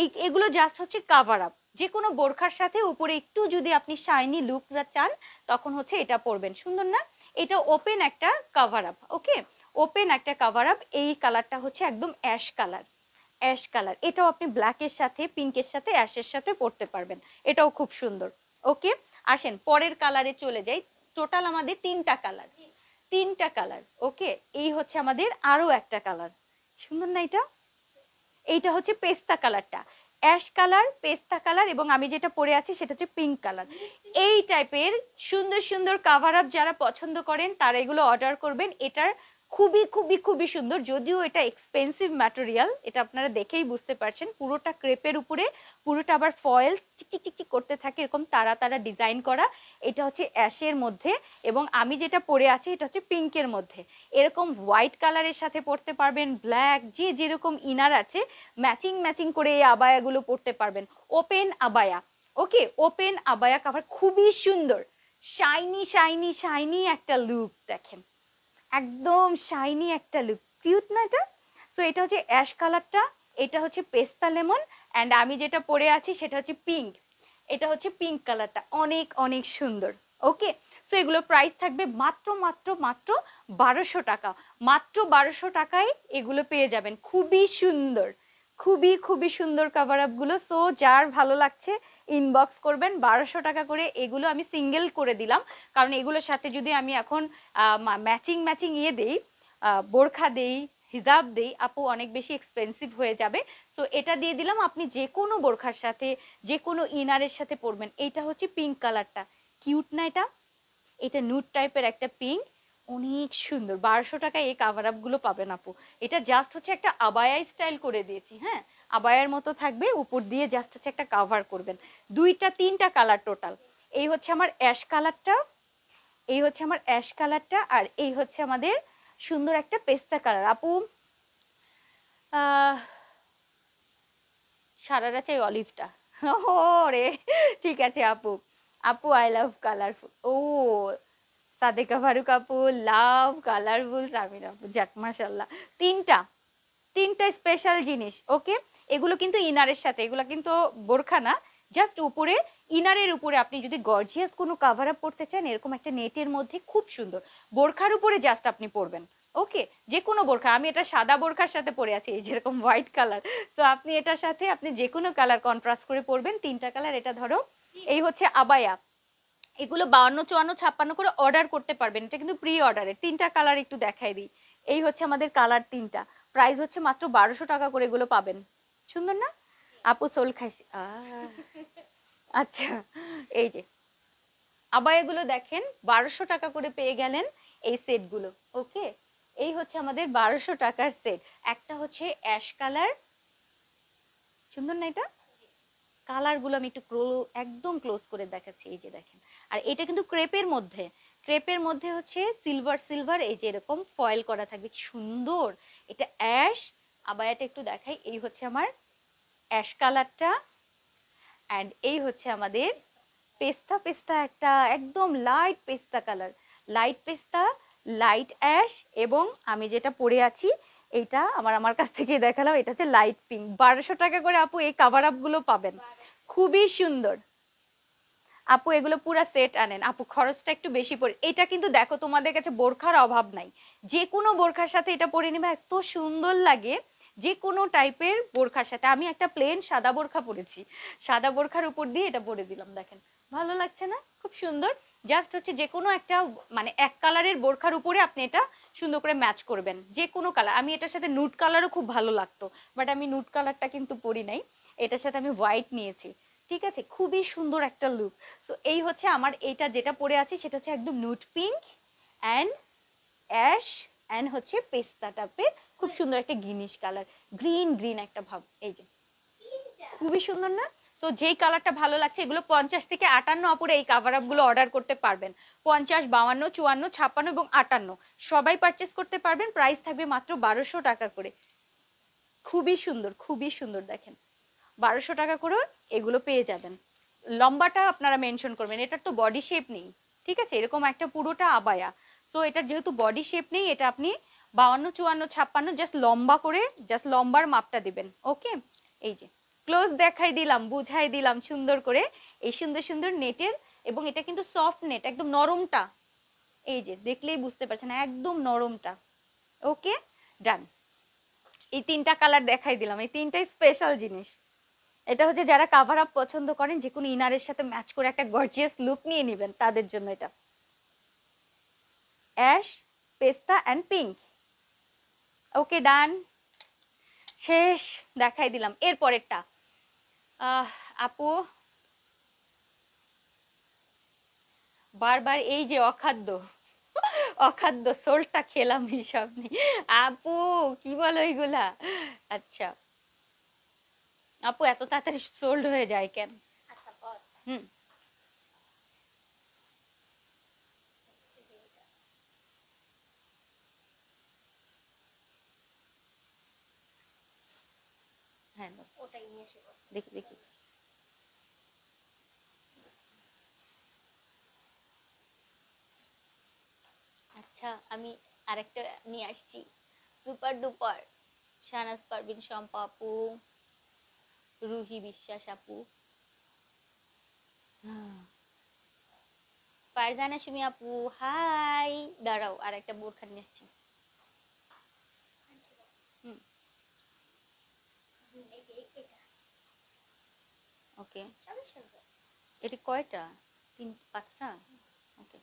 এই এগুলো জাস্ট হচ্ছে কাভার আপ যে কোনো বোরখার সাথে উপরে একটু যদি আপনি শাইনি লুক চান তখন হচ্ছে এটা পরবেন সুন্দর না এটা ওপেন একটা কাভার আপ ওকে ওপেন একটা কাভার আপ এই কালারটা হচ্ছে একদম অ্যাশ কালার অ্যাশ কালার এটাও আপনি ব্ল্যাকের সাথে পিঙ্কের সাথে অ্যাশের সাথে পরতে পারবেন এটাও খুব সুন্দর ওকে আসেন পরের কালারে চলে যাই টোটাল আমাদের তিনটা কালার তিনটা কালার ওকে এই হচ্ছে আমাদের আরো একটা কালার সুন্দর না এটা এইটা হচ্ছে পেস্তা কালারটা অ্যাশ কালার পেস্তা কালার এবং আমি যেটা পরে আছি সেটা হচ্ছে পিঙ্ক কালার এই টাইপের সুন্দর সুন্দর কাভার আপ যারা পছন্দ করেন তারা এগুলো অর্ডার করবেন এটার খুবই খুবই খুবই সুন্দর যদিও এটা এক্সপেন্সিভ ম্যাটেরিয়াল এটা আপনারা দেখেই বুঝতে পারছেন পুরোটা ক্রেপের উপরে পুরোটা আবার ফয়েল টিক টিক করতে থাকে এরকম তারা তারা ডিজাইন করা এটা হচ্ছে অ্যাশের মধ্যে এবং আমি যেটা পরে আছি এটা হচ্ছে পিঙ্কের মধ্যে এরকম হোয়াইট কালারের সাথে পরতে পারবেন ব্ল্যাক যে যেরকম ইনার আছে ম্যাচিং ম্যাচিং করে এই আবায়াগুলো পরতে পারবেন ওপেন আবায়া ওকে ওপেন আবায়া কাভার খুবই সুন্দর শাইনি শাইনি শাইনি একটা লুক দেখেন একদম শাইনি একটা লুক কিউট না এটা তো এটা হচ্ছে অ্যাশ কালারটা এটা হচ্ছে পেস্তা লেমন অ্যান্ড আমি যেটা পরে আছি সেটা হচ্ছে পিঙ্ক এটা হচ্ছে পিঙ্ক কালারটা অনেক অনেক সুন্দর ওকে সো এগুলো প্রাইস থাকবে মাত্র মাত্র মাত্র বারোশো টাকা মাত্র বারোশো টাকায় এগুলো পেয়ে যাবেন খুবই সুন্দর খুবই খুবই সুন্দর কাভার আপগুলো সো যার ভালো লাগছে ইনবক্স করবেন বারোশো টাকা করে এগুলো আমি সিঙ্গেল করে দিলাম কারণ এগুলোর সাথে যদি আমি এখন ম্যাচিং ম্যাচিং ইয়ে দিই বোরখা দেই হিজাব দিই আপু অনেক বেশি এক্সপেন্সিভ হয়ে যাবে সো এটা দিয়ে দিলাম আপনি যে কোনো বোরখার সাথে যে কোনো ইনারের সাথে পরবেন এইটা হচ্ছে পিঙ্ক কালারটা কিউট না এটা এটা নুট টাইপের একটা পিঙ্ক অনেক সুন্দর বারোশো টাকায় এই কাভার আপগুলো পাবেন আপু এটা জাস্ট হচ্ছে একটা আবায়া স্টাইল করে দিয়েছি হ্যাঁ আবায়ার মতো থাকবে উপর দিয়ে জাস্ট হচ্ছে একটা কাভার করবেন দুইটা তিনটা কালার টোটাল এই হচ্ছে আমার অ্যাশ কালারটা এই হচ্ছে আমার অ্যাশ কালারটা আর এই হচ্ছে আমাদের সুন্দর একটা পেস্তা কালার আপু সারাটা চাই অলিভটা ও রে ঠিক আছে আপু আপু আই লাভ কালারফুল ও সাদেকা ফারুক আপু লাভ কালারফুল সামির আপু জ্যাক মাসাল্লাহ তিনটা তিনটা স্পেশাল জিনিস ওকে এগুলো কিন্তু ইনারের সাথে এগুলো কিন্তু বোরখা না জাস্ট উপরে ইনারের উপরে আপনি যদি গর্জিয়াস কোনো কাভার আপ করতে চান এরকম একটা নেটের মধ্যে খুব সুন্দর বোরখার উপরে জাস্ট আপনি পরবেন ওকে যে কোনো বোরখা আমি এটা সাদা বোরখার সাথে পরে আছি এই যেরকম হোয়াইট কালার তো আপনি এটার সাথে আপনি যে কোনো কালার কন্ট্রাস্ট করে পরবেন তিনটা কালার এটা ধরো এই হচ্ছে আবায়া এগুলো বাউন্ন চুয়ান্ন ছাপ্পান্ন করে অর্ডার করতে পারবেন এটা কিন্তু প্রি অর্ডারের তিনটা কালার একটু দেখাই দিই এই হচ্ছে আমাদের কালার তিনটা প্রাইস হচ্ছে মাত্র বারোশো টাকা করে এগুলো পাবেন সুন্দর না আপু সোল খাইছি আচ্ছা এই যে আবার এগুলো দেখেন বারোশো টাকা করে পেয়ে গেলেন এই সেটগুলো ওকে এই হচ্ছে আমাদের বারোশো টাকার সেট একটা হচ্ছে অ্যাশ কালার সুন্দর না এটা কালারগুলো আমি একটু ক্লো একদম ক্লোজ করে দেখাচ্ছি এই যে দেখেন আর এটা কিন্তু ক্রেপের মধ্যে ক্রেপের মধ্যে হচ্ছে সিলভার সিলভার এই যে এরকম ফয়েল করা থাকবে সুন্দর এটা অ্যাশ আবায়াটা একটু দেখাই এই হচ্ছে আমার অ্যাশ কালারটা অ্যান্ড এই হচ্ছে আমাদের পেস্তা পেস্তা একটা একদম লাইট পেস্তা কালার লাইট পেস্তা লাইট অ্যাশ এবং আমি যেটা পরে আছি এইটা আমার আমার কাছ থেকে দেখালাম এটা হচ্ছে লাইট পিঙ্ক বারোশো টাকা করে আপু এই কাভার আপগুলো পাবেন খুবই সুন্দর আপু এগুলো পুরো সেট আনেন আপু খরচটা একটু বেশি পড়ে এটা কিন্তু দেখো তোমাদের কাছে বোরখার অভাব নাই যে কোনো বোরখার সাথে এটা পরে নিবে এত সুন্দর লাগে যে কোনো টাইপের বোরখার সাথে আমি একটা প্লেন সাদা বোরখা পরেছি সাদা বোরখার উপর দিয়ে এটা পরে দিলাম দেখেন ভালো লাগছে না খুব সুন্দর জাস্ট হচ্ছে যে কোনো একটা মানে এক কালারের বোরখার উপরে আপনি এটা সুন্দর করে ম্যাচ করবেন যে কোনো কালার আমি এটার সাথে নুট কালারও খুব ভালো লাগতো বাট আমি নুট কালারটা কিন্তু পরি নাই এটার সাথে আমি হোয়াইট নিয়েছি ঠিক আছে খুবই সুন্দর একটা লুক তো এই হচ্ছে আমার এটা যেটা পরে আছে সেটা হচ্ছে একদম nude pink and ash and হচ্ছে পেস্তা টাইপের খুব সুন্দর একটা গ্রিনিশ কালার গ্রিন গ্রিন একটা ভাব এই যে খুবই সুন্দর না সো যেই কালারটা ভালো লাগছে এগুলো পঞ্চাশ থেকে আটান্ন অপরে এই কাভার আপগুলো অর্ডার করতে পারবেন পঞ্চাশ বাউান্ন চুয়ান্ন ছাপ্পান্ন এবং আটান্ন সবাই পারচেস করতে পারবেন প্রাইস থাকবে মাত্র বারোশো টাকা করে খুবই সুন্দর খুবই সুন্দর দেখেন বারোশো টাকা করে এগুলো পেয়ে যাবেন লম্বাটা আপনারা মেনশন করবেন এটার তো বডি শেপ নেই ঠিক আছে এরকম একটা পুরোটা আবায়া সো এটার যেহেতু বডি শেপ নেই এটা আপনি বাউান্ন চুয়ান্ন ছাপ্পান্ন জাস্ট লম্বা করে জাস্ট লম্বার মাপটা দিবেন ওকে এই যে ক্লোজ দেখাই দিলাম বুঝাই দিলাম সুন্দর করে এই সুন্দর সুন্দর নেটের এবং এটা কিন্তু সফট নেট একদম নরমটা এই যে দেখলেই বুঝতে পারছেন একদম নরমটা ওকে ডান এই তিনটা কালার দেখাই দিলাম এই তিনটাই স্পেশাল জিনিস এটা হচ্ছে যারা কাভার আপ পছন্দ করেন যে কোনো ইনারের সাথে ম্যাচ করে একটা গর্জিয়াস লুক নিয়ে নেবেন তাদের জন্য এটা ash, pesta and pink. Okay, done. শেষ দেখাই দিলাম এর পরেরটা আপু বারবার এই যে অখাদ্য অখাদ্য সোলটা খেলাম হিসাব নেই আপু কি বলো এইগুলা আচ্ছা আপু এত তাড়াতাড়ি সোল্ড হয়ে যায় কেন আচ্ছা, হুম হ্যাঁ দেখি দেখি আচ্ছা আমি আরেকটা নিয়ে আসছি সুপার ডুপার শাহনাজ পারবিন শম্পা আপু রুহি বিশ্বাস আপু ফারজানা সুমি আপু হাই দাঁড়াও আর একটা বোরখা নিয়ে আসছি ওকে কয়টা তিন পাঁচটা ওকে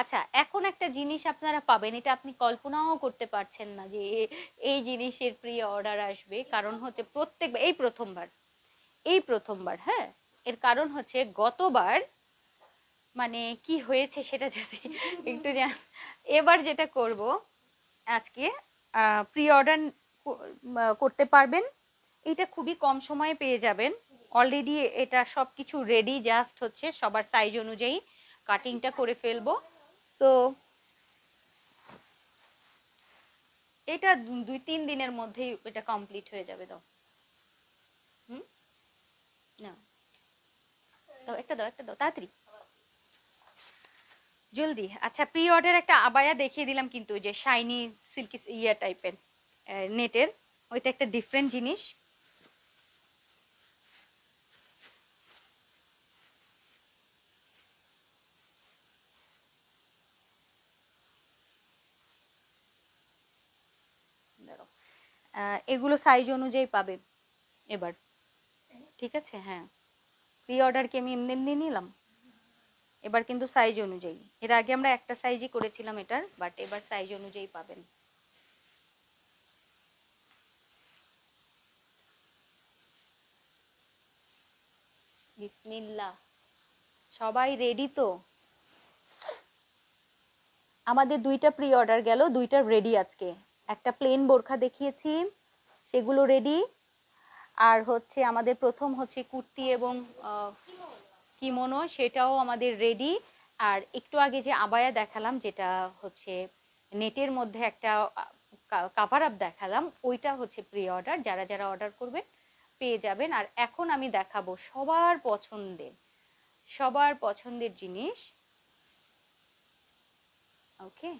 আচ্ছা এখন একটা জিনিস আপনারা পাবেন এটা আপনি কল্পনাও করতে পারছেন না যে এই জিনিসের প্রি অর্ডার আসবে কারণ হচ্ছে প্রত্যেক এই প্রথমবার এই প্রথমবার হ্যাঁ এর কারণ হচ্ছে গতবার মানে কি হয়েছে সেটা যদি একটু জান এবার যেটা করব আজকে প্রি অর্ডার করতে পারবেন এটা খুবই কম সময়ে পেয়ে যাবেন অলরেডি এটা সব কিছু রেডি জাস্ট হচ্ছে সবার সাইজ অনুযায়ী কাটিংটা করে ফেলবো তো এটা দুই তিন দিনের মধ্যেই এটা কমপ্লিট হয়ে যাবে দাও হুম না দাও একটা দাও একটা দাও তাড়াতাড়ি জলদি আচ্ছা প্রি অর্ডার একটা আবায়া দেখিয়ে দিলাম কিন্তু যে শাইনি সিল্কি ইয়া টাইপের নেটের ওইটা একটা ডিফারেন্ট জিনিস এগুলো সাইজ অনুযায়ী পাবে এবার ঠিক আছে হ্যাঁ প্রি অর্ডার কি আমি এমনি এমনি নিলাম এবার কিন্তু সাইজ অনুযায়ী এর আগে আমরা একটা সাইজই করেছিলাম এটার বাট এবার সাইজ অনুযায়ী পাবেন সবাই রেডি তো আমাদের দুইটা প্রি অর্ডার গেল দুইটা রেডি আজকে একটা প্লেন বোরখা দেখিয়েছি সেগুলো রেডি আর হচ্ছে আমাদের প্রথম হচ্ছে কুর্তি এবং কিমনো সেটাও আমাদের রেডি আর একটু আগে যে আবায়া দেখালাম যেটা হচ্ছে নেটের মধ্যে একটা কাভার আপ দেখালাম ওইটা হচ্ছে প্রি অর্ডার যারা যারা অর্ডার করবেন পেয়ে যাবেন আর এখন আমি দেখাবো সবার পছন্দের সবার পছন্দের জিনিস ওকে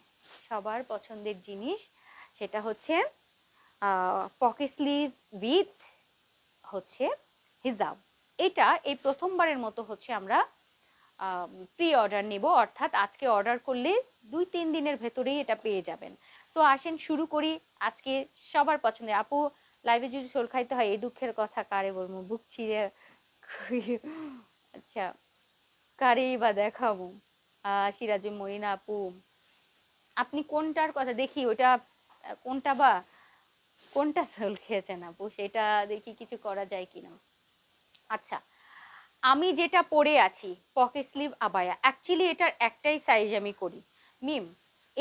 সবার পছন্দের জিনিস সেটা হচ্ছে পকেট স্লিভ উইথ হচ্ছে হিজাব এটা এই প্রথমবারের মতো হচ্ছে আমরা প্রি অর্ডার নেব অর্থাৎ আজকে অর্ডার করলে দুই তিন দিনের ভেতরেই এটা পেয়ে যাবেন সো আসেন শুরু করি আজকে সবার পছন্দের আপু লাইভে যদি শোল খাইতে হয় এই দুঃখের কথা কারে বলবো বুক ছিঁড়ে আচ্ছা কারেই বা দেখাবো সিরাজু মরিনা আপু আপনি কোনটার কথা দেখি ওটা কোনটা বা কোনটা সোল খেয়েছেন আপু সেটা দেখি কিছু করা যায় কিনা আচ্ছা আমি যেটা পরে আছি পকেট স্লিভ আবায়া অ্যাকচুয়ালি এটার একটাই সাইজ আমি করি মিম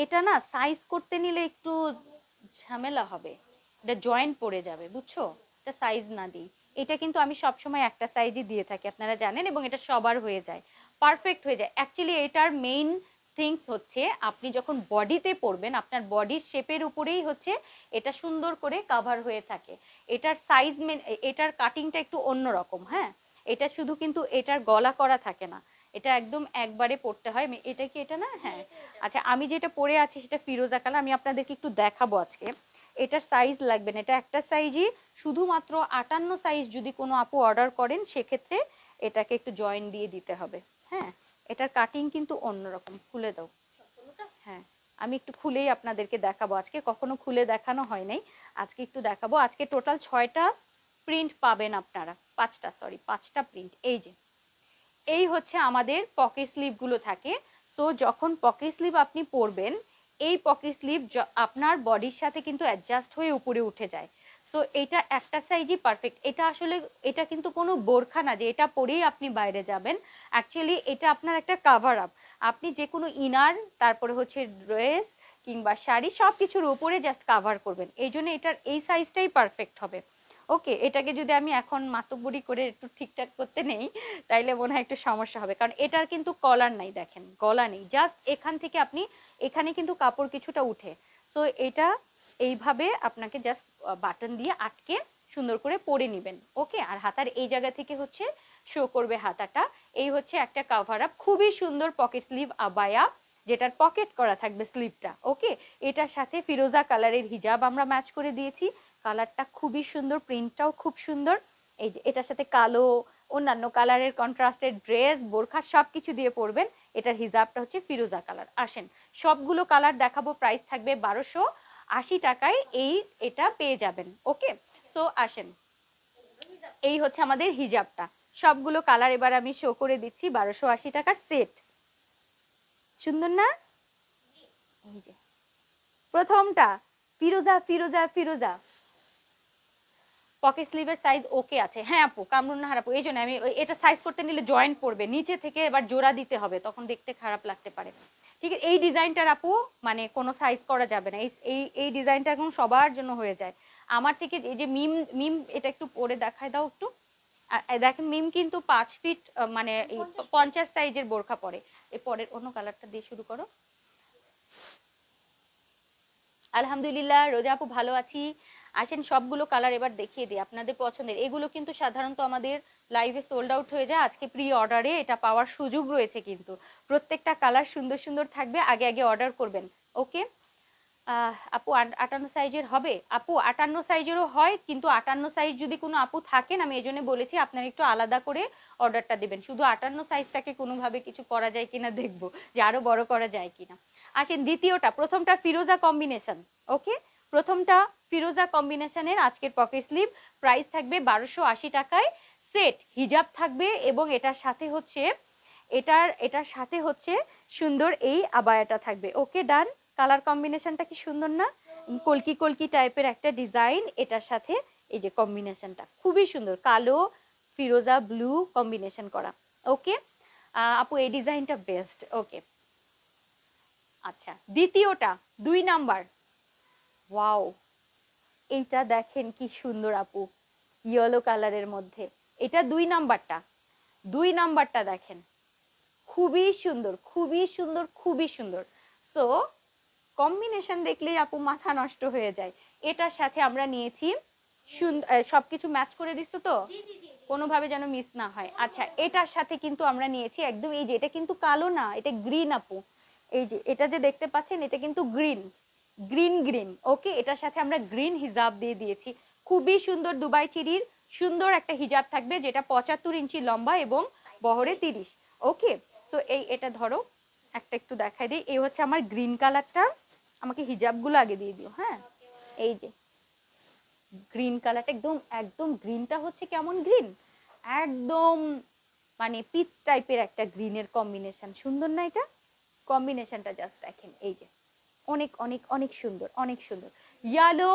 এটা না সাইজ করতে নিলে একটু ঝামেলা হবে এটা জয়েন্ট পড়ে যাবে বুঝছো এটা সাইজ না দিই এটা কিন্তু আমি সবসময় একটা সাইজই দিয়ে থাকি আপনারা জানেন এবং এটা সবার হয়ে যায় পারফেক্ট হয়ে যায় অ্যাকচুয়ালি এটার মেইন থিংস হচ্ছে আপনি যখন বডিতে পরবেন আপনার বডির শেপের উপরেই হচ্ছে এটা সুন্দর করে কাভার হয়ে থাকে এটার সাইজ এটার কাটিংটা একটু অন্যরকম হ্যাঁ এটা শুধু কিন্তু এটার গলা করা থাকে না এটা একদম একবারে পড়তে হয় এটা কি এটা না হ্যাঁ আচ্ছা আমি যেটা পরে আছি সেটা ফিরোজা কালার আমি আপনাদেরকে একটু দেখাবো আজকে এটার সাইজ লাগবে না এটা একটা সাইজই শুধুমাত্র আটান্ন সাইজ যদি কোনো আপু অর্ডার করেন সেক্ষেত্রে এটাকে একটু জয়েন দিয়ে দিতে হবে হ্যাঁ এটার কাটিং কিন্তু অন্যরকম খুলে দাও হ্যাঁ আমি একটু খুলেই আপনাদেরকে দেখাবো আজকে কখনো খুলে দেখানো হয় নাই আজকে একটু দেখাবো আজকে টোটাল ছয়টা প্রিন্ট পাবেন আপনারা পাঁচটা সরি পাঁচটা প্রিন্ট এই যে এই হচ্ছে আমাদের পকেট স্লিভগুলো থাকে সো যখন পকেট স্লিভ আপনি পরবেন এই পকেট স্লিভ আপনার বডির সাথে কিন্তু অ্যাডজাস্ট হয়ে উপরে উঠে যায় সো এটা একটা সাইজই পারফেক্ট এটা আসলে এটা কিন্তু কোনো বোরখা না যে এটা পরেই আপনি বাইরে যাবেন অ্যাকচুয়ালি এটা আপনার একটা কাভার আপ আপনি যে কোনো ইনার তারপরে হচ্ছে ড্রেস কিংবা শাড়ি সব কিছুর উপরে জাস্ট কাভার করবেন এই জন্য এটার এই সাইজটাই পারফেক্ট হবে ওকে এটাকে যদি আমি এখন মাতুবুড়ি করে একটু ঠিকঠাক করতে নেই তাইলে মনে হয় একটু সমস্যা হবে কারণ এটার কিন্তু কলার নাই দেখেন গলা নেই জাস্ট এখান থেকে আপনি এখানে কিন্তু কাপড় কিছুটা উঠে তো এটা এইভাবে আপনাকে জাস্ট বাটন দিয়ে আটকে সুন্দর করে পরে নেবেন ওকে আর হাতার এই জায়গা থেকে হচ্ছে শো করবে হাতাটা এই হচ্ছে একটা কাভার আপ খুবই সুন্দর পকেট স্লিভ আবায়া যেটার পকেট করা থাকবে স্লিপটা ওকে এটার সাথে ফিরোজা কালারের হিজাব আমরা ম্যাচ করে দিয়েছি কালারটা খুবই সুন্দর প্রিন্টটাও খুব সুন্দর এই যে এটার সাথে কালো অন্যান্য কালারের কন্ট্রাস্টের ড্রেস বোরখা সব কিছু দিয়ে পরবেন এটার হিজাবটা হচ্ছে ফিরোজা কালার আসেন সবগুলো কালার দেখাবো প্রাইস থাকবে বারোশো আশি টাকায় এই এটা পেয়ে যাবেন ওকে সো আসেন এই হচ্ছে আমাদের হিজাবটা সবগুলো কালার এবার আমি শো করে দিচ্ছি বারোশো আশি টাকার সেট সুন্দর না এই যে প্রথমটা ফিরোজা ফিরোজা ফিরোজা পকেট স্লিভের সাইজ ওকে আছে হ্যাঁ আপু কামরুন নাহার আপু এই জন্য আমি এটা সাইজ করতে নিলে জয়েন্ট পড়বে নিচে থেকে এবার জোড়া দিতে হবে তখন দেখতে খারাপ লাগতে পারে ঠিক আছে এই ডিজাইনটার আপু মানে কোনো সাইজ করা যাবে না এই এই ডিজাইনটা এখন সবার জন্য হয়ে যায় আমার থেকে এই যে মিম মিম এটা একটু পরে দেখায় দাও একটু দেখেন মিম কিন্তু পাঁচ ফিট মানে পঞ্চাশ সাইজের বোরখা পরে এর পরের অন্য কালারটা দিয়ে শুরু করো আলহামদুলিল্লাহ রোজা আপু ভালো আছি আসেন সবগুলো কালার এবার দেখিয়ে দিই আপনাদের পছন্দের এগুলো কিন্তু সাধারণত আমাদের লাইভে সোল্ড আউট হয়ে যায় আজকে প্রি অর্ডারে এটা পাওয়ার সুযোগ রয়েছে কিন্তু প্রত্যেকটা কালার সুন্দর সুন্দর থাকবে আগে আগে অর্ডার করবেন ওকে আপু আটান্ন সাইজের হবে আপু আটান্ন সাইজেরও হয় কিন্তু আটান্ন সাইজ যদি কোনো আপু থাকেন আমি এই জন্য বলেছি আপনারা একটু আলাদা করে অর্ডারটা দেবেন শুধু আটান্ন সাইজটাকে কোনোভাবে কিছু করা যায় কিনা দেখবো যে আরো বড় করা যায় কিনা আসেন দ্বিতীয়টা প্রথমটা ফিরোজা কম্বিনেশন ওকে প্রথমটা ফিরোজা কম্বিনেশনের আজকের পকেট স্লিপ প্রাইস থাকবে বারোশো আশি টাকায় সেট হিজাব থাকবে এবং এটার সাথে হচ্ছে এটার এটার সাথে হচ্ছে সুন্দর এই আবায়াটা থাকবে ওকে ডান কালার কম্বিনেশনটা কি সুন্দর না কলকি কলকি টাইপের একটা ডিজাইন এটার সাথে এই যে কম্বিনেশনটা খুবই সুন্দর কালো ফিরোজা ব্লু কম্বিনেশন করা ওকে আপু এই ডিজাইনটা বেস্ট ওকে আচ্ছা দ্বিতীয়টা দুই নাম্বার ওয়াও এইটা দেখেন কি সুন্দর আপু ইয়েলো কালারের মধ্যে এটা দুই নাম্বারটা দুই নাম্বারটা দেখেন খুবই সুন্দর খুবই সুন্দর খুবই সুন্দর সো কম্বিনেশন দেখলেই আপু মাথা নষ্ট হয়ে যায় এটার সাথে আমরা নিয়েছি সবকিছু ম্যাচ করে দিস তো কোনোভাবে যেন মিস না হয় আচ্ছা এটার সাথে কিন্তু আমরা নিয়েছি একদম এই যে এটা কিন্তু কালো না এটা গ্রিন আপু এই যে এটা যে দেখতে পাচ্ছেন এটা কিন্তু গ্রিন গ্রিন গ্রিন ওকে এটার সাথে আমরা গ্রিন হিজাব দিয়ে দিয়েছি খুবই সুন্দর দুবাই চিরির সুন্দর একটা হিজাব থাকবে যেটা পঁচাত্তর ইঞ্চি লম্বা এবং বহরে তিরিশ ওকে তো এই এটা ধরো একটা একটু দেখাই দিই এই হচ্ছে আমার গ্রিন কালারটা আমাকে হিজাবগুলো আগে দিয়ে দিও হ্যাঁ এই যে গ্রিন কালারটা একদম একদম গ্রিনটা হচ্ছে কেমন গ্রিন একদম মানে পিচ টাইপের একটা গ্রিনের কম্বিনেশন সুন্দর না এটা কম্বিনেশনটা জাস্ট দেখেন এই যে অনেক অনেক অনেক সুন্দর অনেক সুন্দর ইয়ালো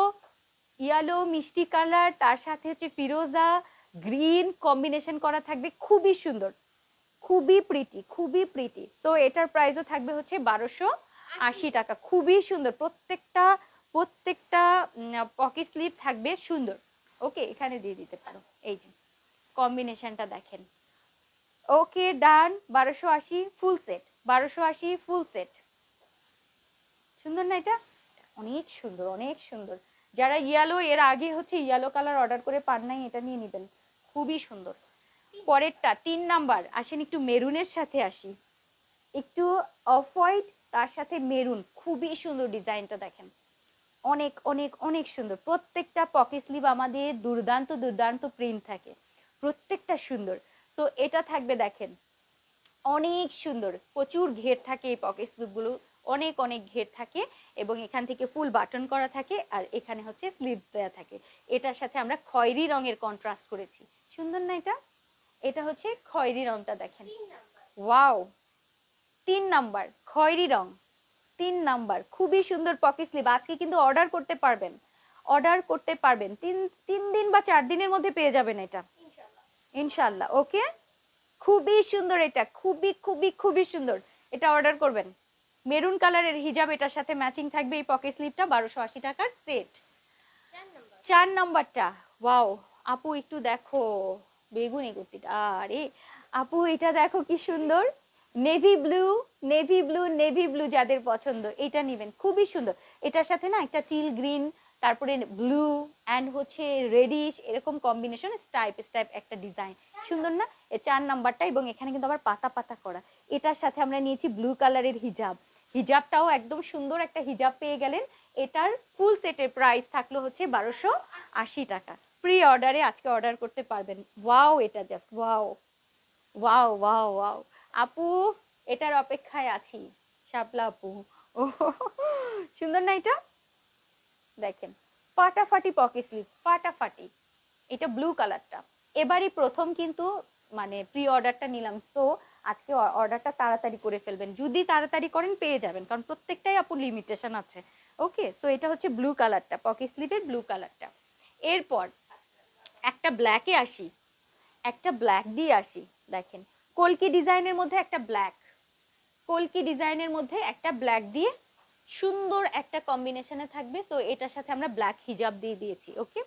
ইয়ালো মিষ্টি কালার তার সাথে হচ্ছে ফিরোজা গ্রিন কম্বিনেশন করা থাকবে খুবই সুন্দর খুবই প্রীতি খুবই প্রীতি তো এটার প্রাইসও থাকবে হচ্ছে বারোশো আশি টাকা খুবই সুন্দর প্রত্যেকটা প্রত্যেকটা পকেট স্লিপ থাকবে সুন্দর ওকে এখানে দিয়ে দিতে পারো এই যে কম্বিনেশনটা দেখেন ওকে ডান বারোশো আশি ফুল সেট বারোশো আশি ফুল সেট সুন্দর না এটা অনেক সুন্দর অনেক সুন্দর যারা ইয়েলো এর আগে হচ্ছে ইয়েলো কালার অর্ডার করে পান নাই এটা নিয়ে নেবেন খুবই সুন্দর পরেরটা তিন নাম্বার আসেন একটু মেরুনের সাথে আসি একটু অফ হোয়াইট তার সাথে মেরুন খুবই সুন্দর ডিজাইনটা দেখেন অনেক অনেক অনেক সুন্দর প্রত্যেকটা পকেট স্লিভ আমাদের দুর্দান্ত দুর্দান্ত প্রিন্ট থাকে প্রত্যেকটা সুন্দর তো এটা থাকবে দেখেন অনেক সুন্দর প্রচুর ঘের থাকে এই পকেট স্লিপগুলো অনেক অনেক ঘের থাকে এবং এখান থেকে ফুল বাটন করা থাকে আর এখানে হচ্ছে স্লিপ দেওয়া থাকে এটার সাথে আমরা খয়েরি রঙের কন্ট্রাস্ট করেছি সুন্দর না এটা এটা হচ্ছে খয়েরি রংটা দেখেন ওয়াও তিন নাম্বার খয়েরি রং তিন নাম্বার খুবই সুন্দর পকেট স্লিপ আজকে কিন্তু অর্ডার করতে পারবেন অর্ডার করতে পারবেন তিন তিন দিন বা চার দিনের মধ্যে পেয়ে যাবেন এটা ইনশাল্লাহ ওকে খুবই সুন্দর এটা খুবই খুবই খুবই সুন্দর এটা অর্ডার করবেন মেরুন কালারের হিজাব এটার সাথে ম্যাচিং থাকবে এই পকেট স্লিপটা বারোশো আশি টাকার সেট চার নাম্বারটা ওয়াও আপু একটু দেখো বেগুনি কুর্তিটা আরে আপু এটা দেখো কি সুন্দর navy blue navy blue navy blue যাদের পছন্দ এটা নেবেন খুবই সুন্দর এটার সাথে না একটা টিল গ্রিন তারপরে ব্লু অ্যান্ড হচ্ছে রেডিশ এরকম কম্বিনেশন স্টাইপ স্টাইপ একটা ডিজাইন সুন্দর না চার নাম্বারটা এবং এখানে কিন্তু আবার পাতা পাতা করা এটার সাথে আমরা নিয়েছি ব্লু কালারের হিজাব হিজাবটাও একদম সুন্দর একটা হিজাব পেয়ে গেলেন এটার ফুল সেটের প্রাইস থাকলো হচ্ছে বারোশো আশি টাকা প্রি অর্ডারে আজকে অর্ডার করতে পারবেন ওয়াও এটা just wow wow wow wow আপু এটার অপেক্ষায় আছি শাপলা আপু ও সুন্দর না এটা দেখেন ফাটাফাটি পকেট স্লিভ ফাটাফাটি এটা ব্লু কালারটা এবারই প্রথম কিন্তু মানে প্রি অর্ডারটা নিলাম সো আজকে অর্ডারটা তাড়াতাড়ি করে ফেলবেন যদি তাড়াতাড়ি করেন পেয়ে যাবেন কারণ প্রত্যেকটাই আপু লিমিটেশন আছে ওকে সো এটা হচ্ছে ব্লু কালারটা পকেট স্লিভের ব্লু কালারটা এরপর একটা ব্ল্যাকে আসি একটা ব্ল্যাক দিয়ে আসি দেখেন কলকি ডিজাইনের মধ্যে একটা ব্ল্যাক কলকি ডিজাইনের মধ্যে একটা ব্ল্যাক দিয়ে সুন্দর একটা কম্বিনেশনে থাকবে সো এটার সাথে আমরা ব্ল্যাক হিজাব দিয়ে দিয়েছি ওকে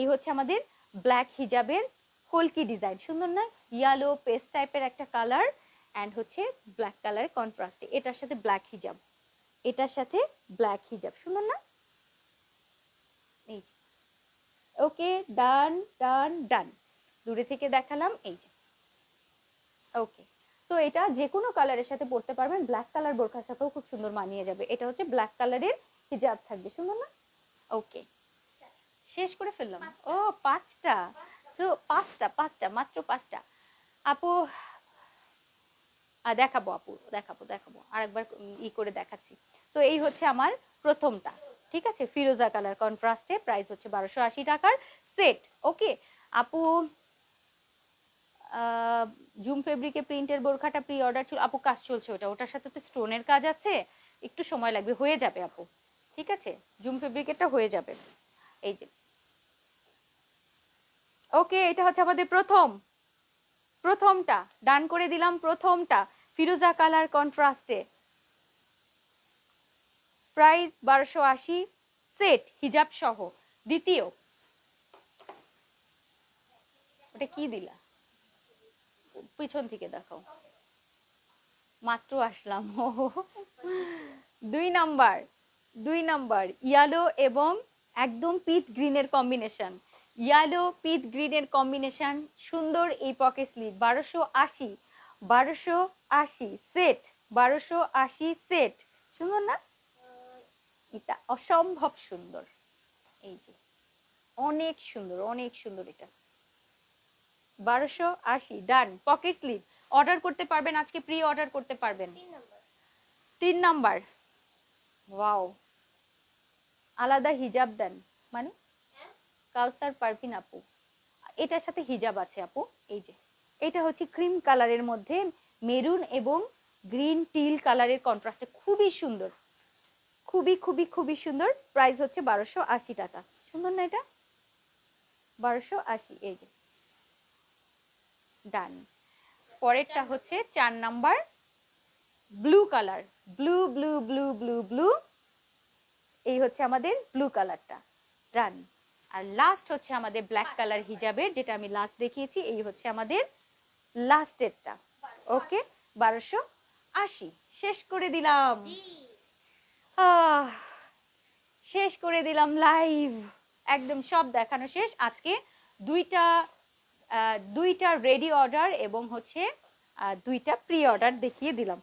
এই হচ্ছে আমাদের ব্ল্যাক হিজাবের কলকি ডিজাইন সুন্দর না ইয়ালো পেস্ট টাইপের একটা কালার অ্যান্ড হচ্ছে ব্ল্যাক কালার কন্ট্রাস্টে এটার সাথে ব্ল্যাক হিজাব এটার সাথে ব্ল্যাক হিজাব সুন্দর না এই ওকে ডান ডান ডান দূরে থেকে দেখালাম এই ওকে তো এটা যে কোনো কালারের সাথে পড়তে পারবেন ব্ল্যাক কালার বোরখার সাথেও খুব সুন্দর মানিয়ে যাবে এটা হচ্ছে ব্ল্যাক কালারের হিজাব থাকবে সুন্দর না ওকে শেষ করে ফেললাম ও পাঁচটা তো পাঁচটা পাঁচটা মাত্র পাঁচটা আপু দেখাবো আপু দেখাবো দেখাবো আরেকবার ই করে দেখাচ্ছি তো এই হচ্ছে আমার প্রথমটা ঠিক আছে ফিরোজা কালার কন্ট্রাস্টে প্রাইস হচ্ছে বারোশো আশি টাকার সেট ওকে আপু জুম ফেব্রিকে প্রিন্টের বোরখাটা প্রি অর্ডার ছিল আপু কাজ চলছে ওটা ওটার সাথে তো স্টোনের কাজ আছে একটু সময় লাগবে হয়ে যাবে আপু ঠিক আছে জুম ফেব্রিকেটটা হয়ে যাবে এই যে ওকে এটা হচ্ছে আমাদের প্রথম প্রথমটা ডান করে দিলাম প্রথমটা ফিরোজা কালার কন্ট্রাস্টে প্রাইস বারোশো আশি সেট হিজাব সহ দ্বিতীয় ওটা কি দিলা পিছন থেকে দেখাও মাত্র আসলাম ও দুই নাম্বার দুই নাম্বার ইয়ালো এবং একদম পিথ গ্রিনের কম্বিনেশন ইয়ালো পিথ গ্রিনের কম্বিনেশন সুন্দর এই পকেট স্লিভ বারোশো আশি বারোশো আশি সেট বারোশো আশি সেট সুন্দর না এটা অসম্ভব সুন্দর এই যে অনেক সুন্দর অনেক সুন্দর এটা বারোশো আশি ডান পকেট স্লিপ অর্ডার করতে পারবেন আজকে প্রি অর্ডার করতে পারবেন তিন নাম্বার ওয়াও আলাদা হিজাব দেন মানে কাউসার হ্যাঁ। পারভিন আপু এটার সাথে হিজাব আছে আপু এই যে এটা হচ্ছে ক্রিম কালারের মধ্যে মেরুন এবং গ্রিন টিল কালারের কন্ট্রাস্টে খুবই সুন্দর খুবই খুবই খুবই সুন্দর প্রাইস হচ্ছে বারোশো আশি টাকা সুন্দর না এটা বারোশো আশি এই যে ডান পরেরটা হচ্ছে চার number blue colour blue blue blue blue blue এই হচ্ছে আমাদের ব্লু কালারটা ডান আর লাস্ট হচ্ছে আমাদের ব্ল্যাক কালার হিজাবের যেটা আমি লাস্ট দেখিয়েছি এই হচ্ছে আমাদের লাস্টেরটা ওকে বারোশো আশি শেষ করে দিলাম শেষ করে দিলাম লাইভ একদম সব দেখানো শেষ আজকে দুইটা দুইটা রেডি অর্ডার এবং হচ্ছে দুইটা প্রি অর্ডার দেখিয়ে দিলাম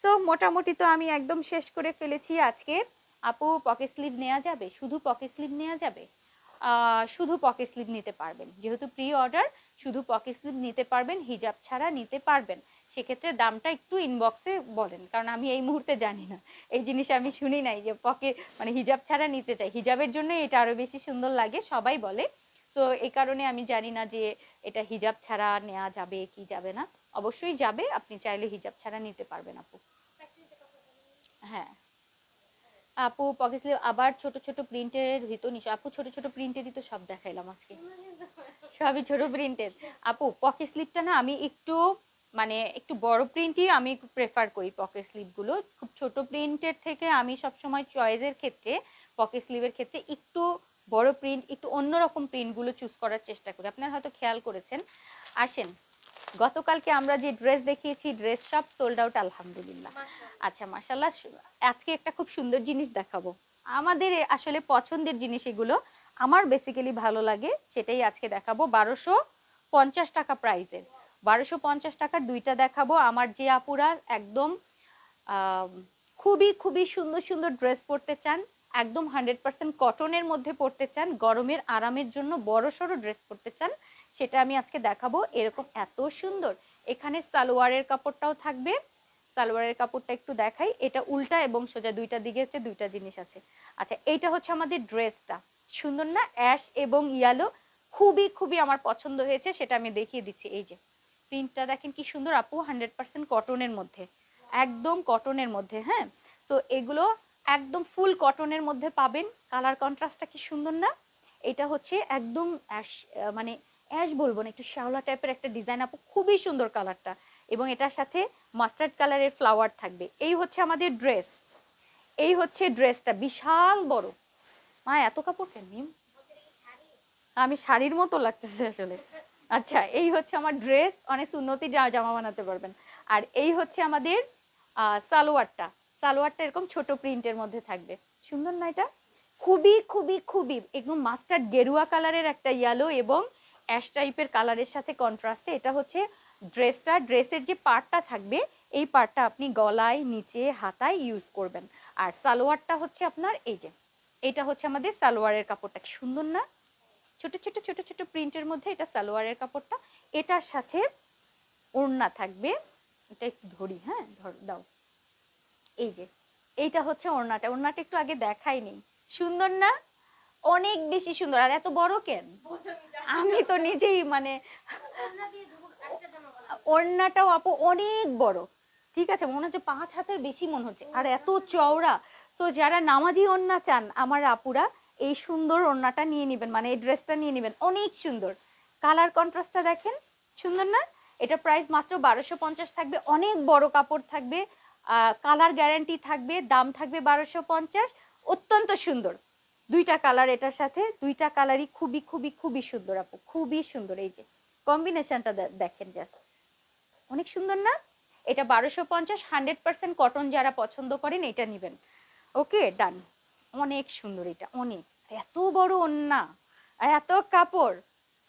সো মোটামুটি তো আমি একদম শেষ করে ফেলেছি আজকে আপু পকেট স্লিভ নেওয়া যাবে শুধু পকেট স্লিভ নেওয়া যাবে শুধু পকেট স্লিভ নিতে পারবেন যেহেতু প্রি অর্ডার শুধু পকেট স্লিভ নিতে পারবেন হিজাব ছাড়া নিতে পারবেন সেক্ষেত্রে দামটা একটু ইনবক্সে বলেন কারণ আমি এই মুহূর্তে জানি না এই জিনিস আমি শুনি নাই যে পকে মানে হিজাব ছাড়া নিতে চাই হিজাবের জন্য এটা আরও বেশি সুন্দর লাগে সবাই বলে সো এই কারণে আমি জানি না যে এটা হিজাব ছাড়া নেওয়া যাবে কি যাবে না অবশ্যই যাবে আপনি চাইলে হিজাব ছাড়া নিতে পারবেন আপু হ্যাঁ আপু পকেট আবার ছোট ছোট প্রিন্টের হইতো নিশ আপু ছোট ছোট প্রিন্টেরই তো সব দেখাইলাম আজকে সবই ছোট প্রিন্টের আপু পকেট স্লিপটা না আমি একটু মানে একটু বড় প্রিন্টই আমি প্রেফার করি পকেট স্লিপগুলো খুব ছোট প্রিন্টের থেকে আমি সবসময় চয়েসের ক্ষেত্রে পকেট স্লিভের ক্ষেত্রে একটু বড় প্রিন্ট একটু অন্যরকম প্রিন্টগুলো চুজ করার চেষ্টা করি আপনারা হয়তো খেয়াল করেছেন আসেন গতকালকে আমরা যে ড্রেস দেখিয়েছি ড্রেস সব সোল্ড আউট আলহামদুলিল্লাহ আচ্ছা মাসাল্লাহ আজকে একটা খুব সুন্দর জিনিস দেখাবো আমাদের আসলে পছন্দের জিনিস এগুলো আমার বেসিক্যালি ভালো লাগে সেটাই আজকে দেখাবো বারোশো পঞ্চাশ টাকা প্রাইজের বারোশো পঞ্চাশ টাকার দুইটা দেখাবো আমার যে আপুরার একদম খুবই খুবই সুন্দর সুন্দর ড্রেস পরতে চান একদম হান্ড্রেড পার্সেন্ট কটনের মধ্যে পড়তে চান গরমের আরামের জন্য বড় সড়ো ড্রেস পরতে চান সেটা আমি আজকে দেখাবো এরকম এত সুন্দর এখানে সালোয়ারের কাপড়টাও থাকবে সালোয়ারের কাপড়টা একটু দেখাই এটা উল্টা এবং সোজা দুইটা দিকে হচ্ছে দুইটা জিনিস আছে আচ্ছা এইটা হচ্ছে আমাদের ড্রেসটা সুন্দর না অ্যাশ এবং ইয়ালো খুবই খুবই আমার পছন্দ হয়েছে সেটা আমি দেখিয়ে দিচ্ছি এই যে প্রিন্টটা দেখেন কি সুন্দর আপু হান্ড্রেড পার্সেন্ট কটনের মধ্যে একদম কটনের মধ্যে হ্যাঁ তো এগুলো একদম ফুল কটনের মধ্যে পাবেন কালার কন্ট্রাস্টটা কি সুন্দর না এটা হচ্ছে একদম অ্যাশ মানে অ্যাশ বলবো না একটু শ্যাওলা টাইপের একটা ডিজাইন আপু খুবই সুন্দর কালারটা এবং এটার সাথে মাস্টার্ড কালারের ফ্লাওয়ার থাকবে এই হচ্ছে আমাদের ড্রেস এই হচ্ছে ড্রেসটা বিশাল বড় মা এত কাপড় কেন আমি শাড়ির মতো লাগতেছে আসলে আচ্ছা এই হচ্ছে আমার ড্রেস অনেক উন্নতি জামা বানাতে পারবেন আর এই হচ্ছে আমাদের সালোয়ারটা সালোয়ারটা এরকম ছোট প্রিন্টের মধ্যে থাকবে সুন্দর না এটা খুবই খুবই খুবই একদম মাস্টার্ড গেরুয়া কালারের একটা ইয়েলো এবং অ্যাশ টাইপের কালারের সাথে কন্ট্রাস্টে এটা হচ্ছে ড্রেসটা ড্রেসের যে পার্টটা থাকবে এই পার্টটা আপনি গলায় নিচে হাতায় ইউজ করবেন আর সালোয়ারটা হচ্ছে আপনার এই যে এটা হচ্ছে আমাদের সালোয়ারের কাপড়টা সুন্দর না ছোট ছোট ছোট ছোট প্রিন্টের মধ্যে এটা সালোয়ারের কাপড়টা এটার সাথে ওড়না থাকবে এটা একটু ধরি হ্যাঁ ধর দাও এই যে এইটা হচ্ছে ওড়নাটা ওড়নাটা একটু আগে দেখাই নেই সুন্দর না অনেক বেশি সুন্দর আর এত বড় কেন আমি তো নিজেই মানে ওড়নাটাও আপু অনেক বড় ঠিক আছে মনে হচ্ছে পাঁচ হাতের বেশি মনে হচ্ছে আর এত চওড়া তো যারা নামাজি ওড়না চান আমার আপুরা এই সুন্দর ওড়নাটা নিয়ে নেবেন মানে এই ড্রেসটা নিয়ে নেবেন অনেক সুন্দর কালার কন্ট্রাস্টটা দেখেন সুন্দর না এটা প্রাইস মাত্র বারোশো পঞ্চাশ থাকবে অনেক বড় কাপড় থাকবে কালার গ্যারান্টি থাকবে দাম থাকবে বারোশো পঞ্চাশ অত্যন্ত সুন্দর দুইটা কালার এটার সাথে দুইটা কালারই খুবই খুবই খুবই সুন্দর আপু খুবই সুন্দর এই যে কম্বিনেশনটা দেখেন জাস্ট অনেক সুন্দর না এটা বারোশো পঞ্চাশ হান্ড্রেড পার্সেন্ট কটন যারা পছন্দ করেন এটা নেবেন ওকে ডান অনেক সুন্দর এটা অনেক এত বড় অন্যা এত কাপড়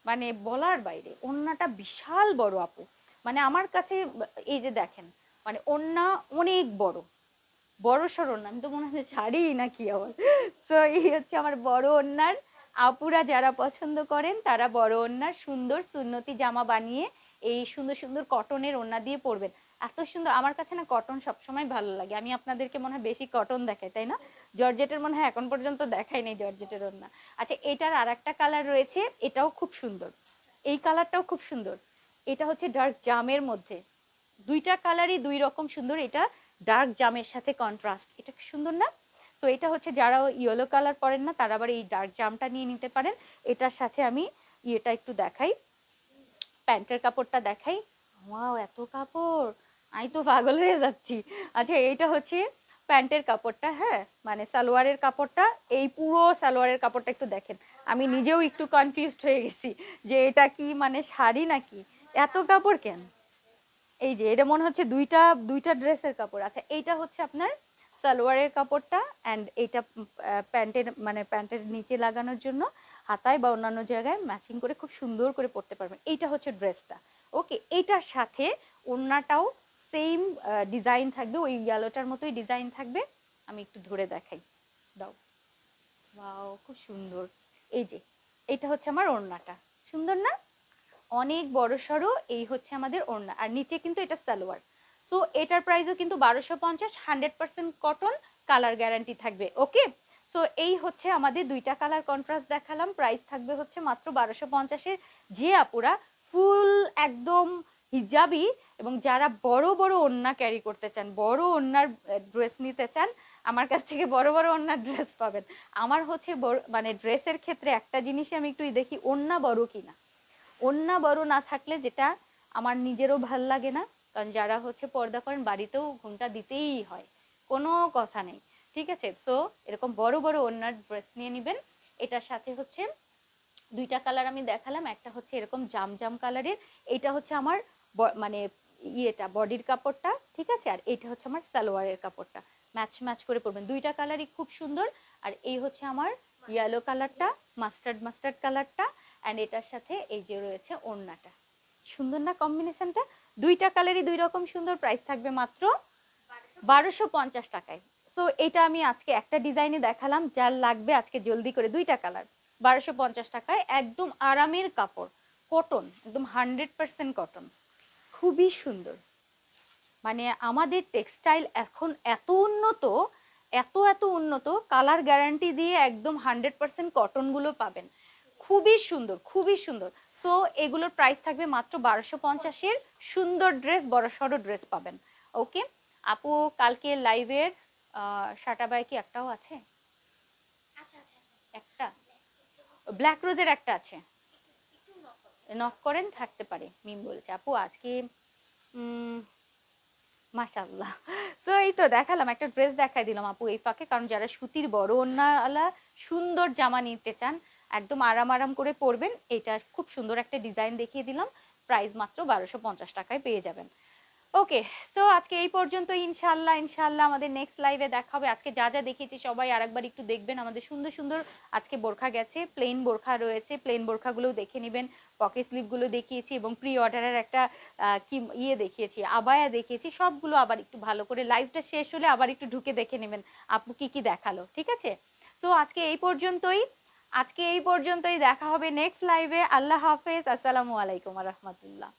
মানে বলার বাইরে অন্যটা বিশাল বড় আপু মানে আমার কাছে এই যে দেখেন মানে অন্যা অনেক বড় বড় সড় আমি তো মনে হয় ছাড়ি না কি আমার তো এই হচ্ছে আমার বড় অন্যার আপুরা যারা পছন্দ করেন তারা বড় অন্যার সুন্দর সুন্নতি জামা বানিয়ে এই সুন্দর সুন্দর কটনের ওন্না দিয়ে পরবেন এত সুন্দর আমার কাছে না কটন সবসময় ভালো লাগে আমি আপনাদেরকে মনে হয় বেশি কটন দেখাই তাই না জর্জেটের মনে হয় এখন পর্যন্ত দেখাই নেই জর্জেটের ওন্না আচ্ছা এটার আর একটা কালার রয়েছে এটাও খুব সুন্দর এই কালারটাও খুব সুন্দর এটা হচ্ছে ডার্ক জামের মধ্যে দুইটা কালারই দুই রকম সুন্দর এটা ডার্ক জামের সাথে কন্ট্রাস্ট এটা সুন্দর না তো এটা হচ্ছে যারা ইয়েলো কালার পরেন না তারা আবার এই ডার্ক জামটা নিয়ে নিতে পারেন এটার সাথে আমি ইয়েটা একটু দেখাই প্যান্টের কাপড়টা দেখাই ওয়াও এত কাপড় আমি তো পাগল হয়ে যাচ্ছি আচ্ছা এইটা হচ্ছে প্যান্টের কাপড়টা হ্যাঁ মানে সালোয়ারের কাপড়টা এই পুরো সালোয়ারের কাপড়টা একটু দেখেন আমি নিজেও একটু কনফিউজড হয়ে গেছি যে এটা কি মানে শাড়ি নাকি এত কাপড় কেন এই যে এটা মনে হচ্ছে দুইটা দুইটা ড্রেসের কাপড় আচ্ছা এইটা হচ্ছে আপনার সালোয়ারের কাপড়টা অ্যান্ড এইটা প্যান্টের মানে প্যান্টের নিচে লাগানোর জন্য হাতায় বা অন্যান্য জায়গায় ম্যাচিং করে খুব সুন্দর করে পরতে পারবেন এইটা হচ্ছে ড্রেসটা ওকে এইটার সাথে ওড়নাটাও সেম ডিজাইন থাকবে ওই ইয়ালোটার মতোই ডিজাইন থাকবে আমি একটু ধরে দেখাই দাও বাও খুব সুন্দর এই যে এটা হচ্ছে আমার ওড়নাটা সুন্দর না অনেক বড় সড়ো এই হচ্ছে আমাদের ওড়না আর নিচে কিন্তু এটা সালোয়ার সো এটার প্রাইসও কিন্তু বারোশো পঞ্চাশ hundred percent cotton colour guarantee থাকবে ওকে সো এই হচ্ছে আমাদের দুইটা কালার কন্ট্রাস্ট দেখালাম প্রাইস থাকবে হচ্ছে মাত্র বারোশো পঞ্চাশের যে আপুরা ফুল একদম হিজাবি এবং যারা বড় বড় ওড়না ক্যারি করতে চান বড় ওড়নার ড্রেস নিতে চান আমার কাছ থেকে বড় বড় ওড়নার ড্রেস পাবেন আমার হচ্ছে মানে ড্রেসের ক্ষেত্রে একটা জিনিসে আমি একটু দেখি ওড়না বড় কিনা অন্যা বড় না থাকলে যেটা আমার নিজেরও ভাল লাগে না কারণ যারা হচ্ছে পর্দা করেন বাড়িতেও ঘুমটা দিতেই হয় কোনো কথা নেই ঠিক আছে তো এরকম বড় বড় ওড়নার ড্রেস নিয়ে নেবেন এটার সাথে হচ্ছে দুইটা কালার আমি দেখালাম একটা হচ্ছে এরকম জাম জাম কালারের এটা হচ্ছে আমার মানে ইয়েটা বডির কাপড়টা ঠিক আছে আর এটা হচ্ছে আমার সালোয়ারের কাপড়টা ম্যাচ ম্যাচ করে পরবেন দুইটা কালারই খুব সুন্দর আর এই হচ্ছে আমার ইয়েলো কালারটা মাস্টার্ড মাস্টার্ড কালারটা অ্যান্ড এটার সাথে এই যে রয়েছে ওড়নাটা সুন্দর না কম্বিনেশনটা দুইটা কালারই দুই রকম সুন্দর প্রাইস থাকবে মাত্র বারোশো পঞ্চাশ টাকায় সো এটা আমি আজকে একটা ডিজাইনে দেখালাম যার লাগবে আজকে জলদি করে দুইটা কালার বারোশো পঞ্চাশ টাকায় একদম আরামের কাপড় কটন একদম হান্ড্রেড পারসেন্ট কটন খুবই সুন্দর মানে আমাদের টেক্সটাইল এখন এত উন্নত এত এত উন্নত কালার গ্যারান্টি দিয়ে একদম হান্ড্রেড পারসেন্ট কটনগুলো পাবেন খুবই সুন্দর খুবই সুন্দর সো এগুলোর প্রাইস থাকবে মাত্র বারোশো পঞ্চাশের সুন্দর ড্রেস বড় সড়ো ড্রেস পাবেন ওকে আপু কালকে লাইভের শাটাবাই কি একটাও আছে আচ্ছা, আচ্ছা, আচ্ছা। একটা ব্ল্যাক রোজের একটা আছে নক করেন থাকতে পারে মিম বলছে আপু আজকে মাশাল্লাহ তো এই তো দেখালাম একটা ড্রেস দেখাই দিলাম আপু এই ফাঁকে কারণ যারা সুতির বড় অন্যওয়ালা সুন্দর জামা নিতে চান একদম আরাম আরাম করে পরবেন এটা খুব সুন্দর একটা ডিজাইন দেখিয়ে দিলাম প্রাইস মাত্র বারোশো পঞ্চাশ টাকায় পেয়ে যাবেন ওকে তো আজকে এই পর্যন্ত ইনশাল্লাহ ইনশাল্লাহ আমাদের নেক্সট লাইভে দেখা হবে আজকে যা যা দেখিয়েছি সবাই আরেকবার একটু দেখবেন আমাদের সুন্দর সুন্দর আজকে বোরখা গেছে প্লেন বোরখা রয়েছে প্লেন বোরখাগুলো দেখে নেবেন পকেট স্লিপগুলো দেখিয়েছি এবং প্রি অর্ডারের একটা কি ইয়ে দেখিয়েছি আবায়া দেখিয়েছি সবগুলো আবার একটু ভালো করে লাইভটা শেষ হলে আবার একটু ঢুকে দেখে নেবেন আপু কি কি দেখালো ঠিক আছে তো আজকে এই পর্যন্তই আজকে এই পর্যন্তই দেখা হবে নেক্সট লাইভে আল্লাহ হাফেজ আসসালামু আলাইকুম রহমতুল্লাহ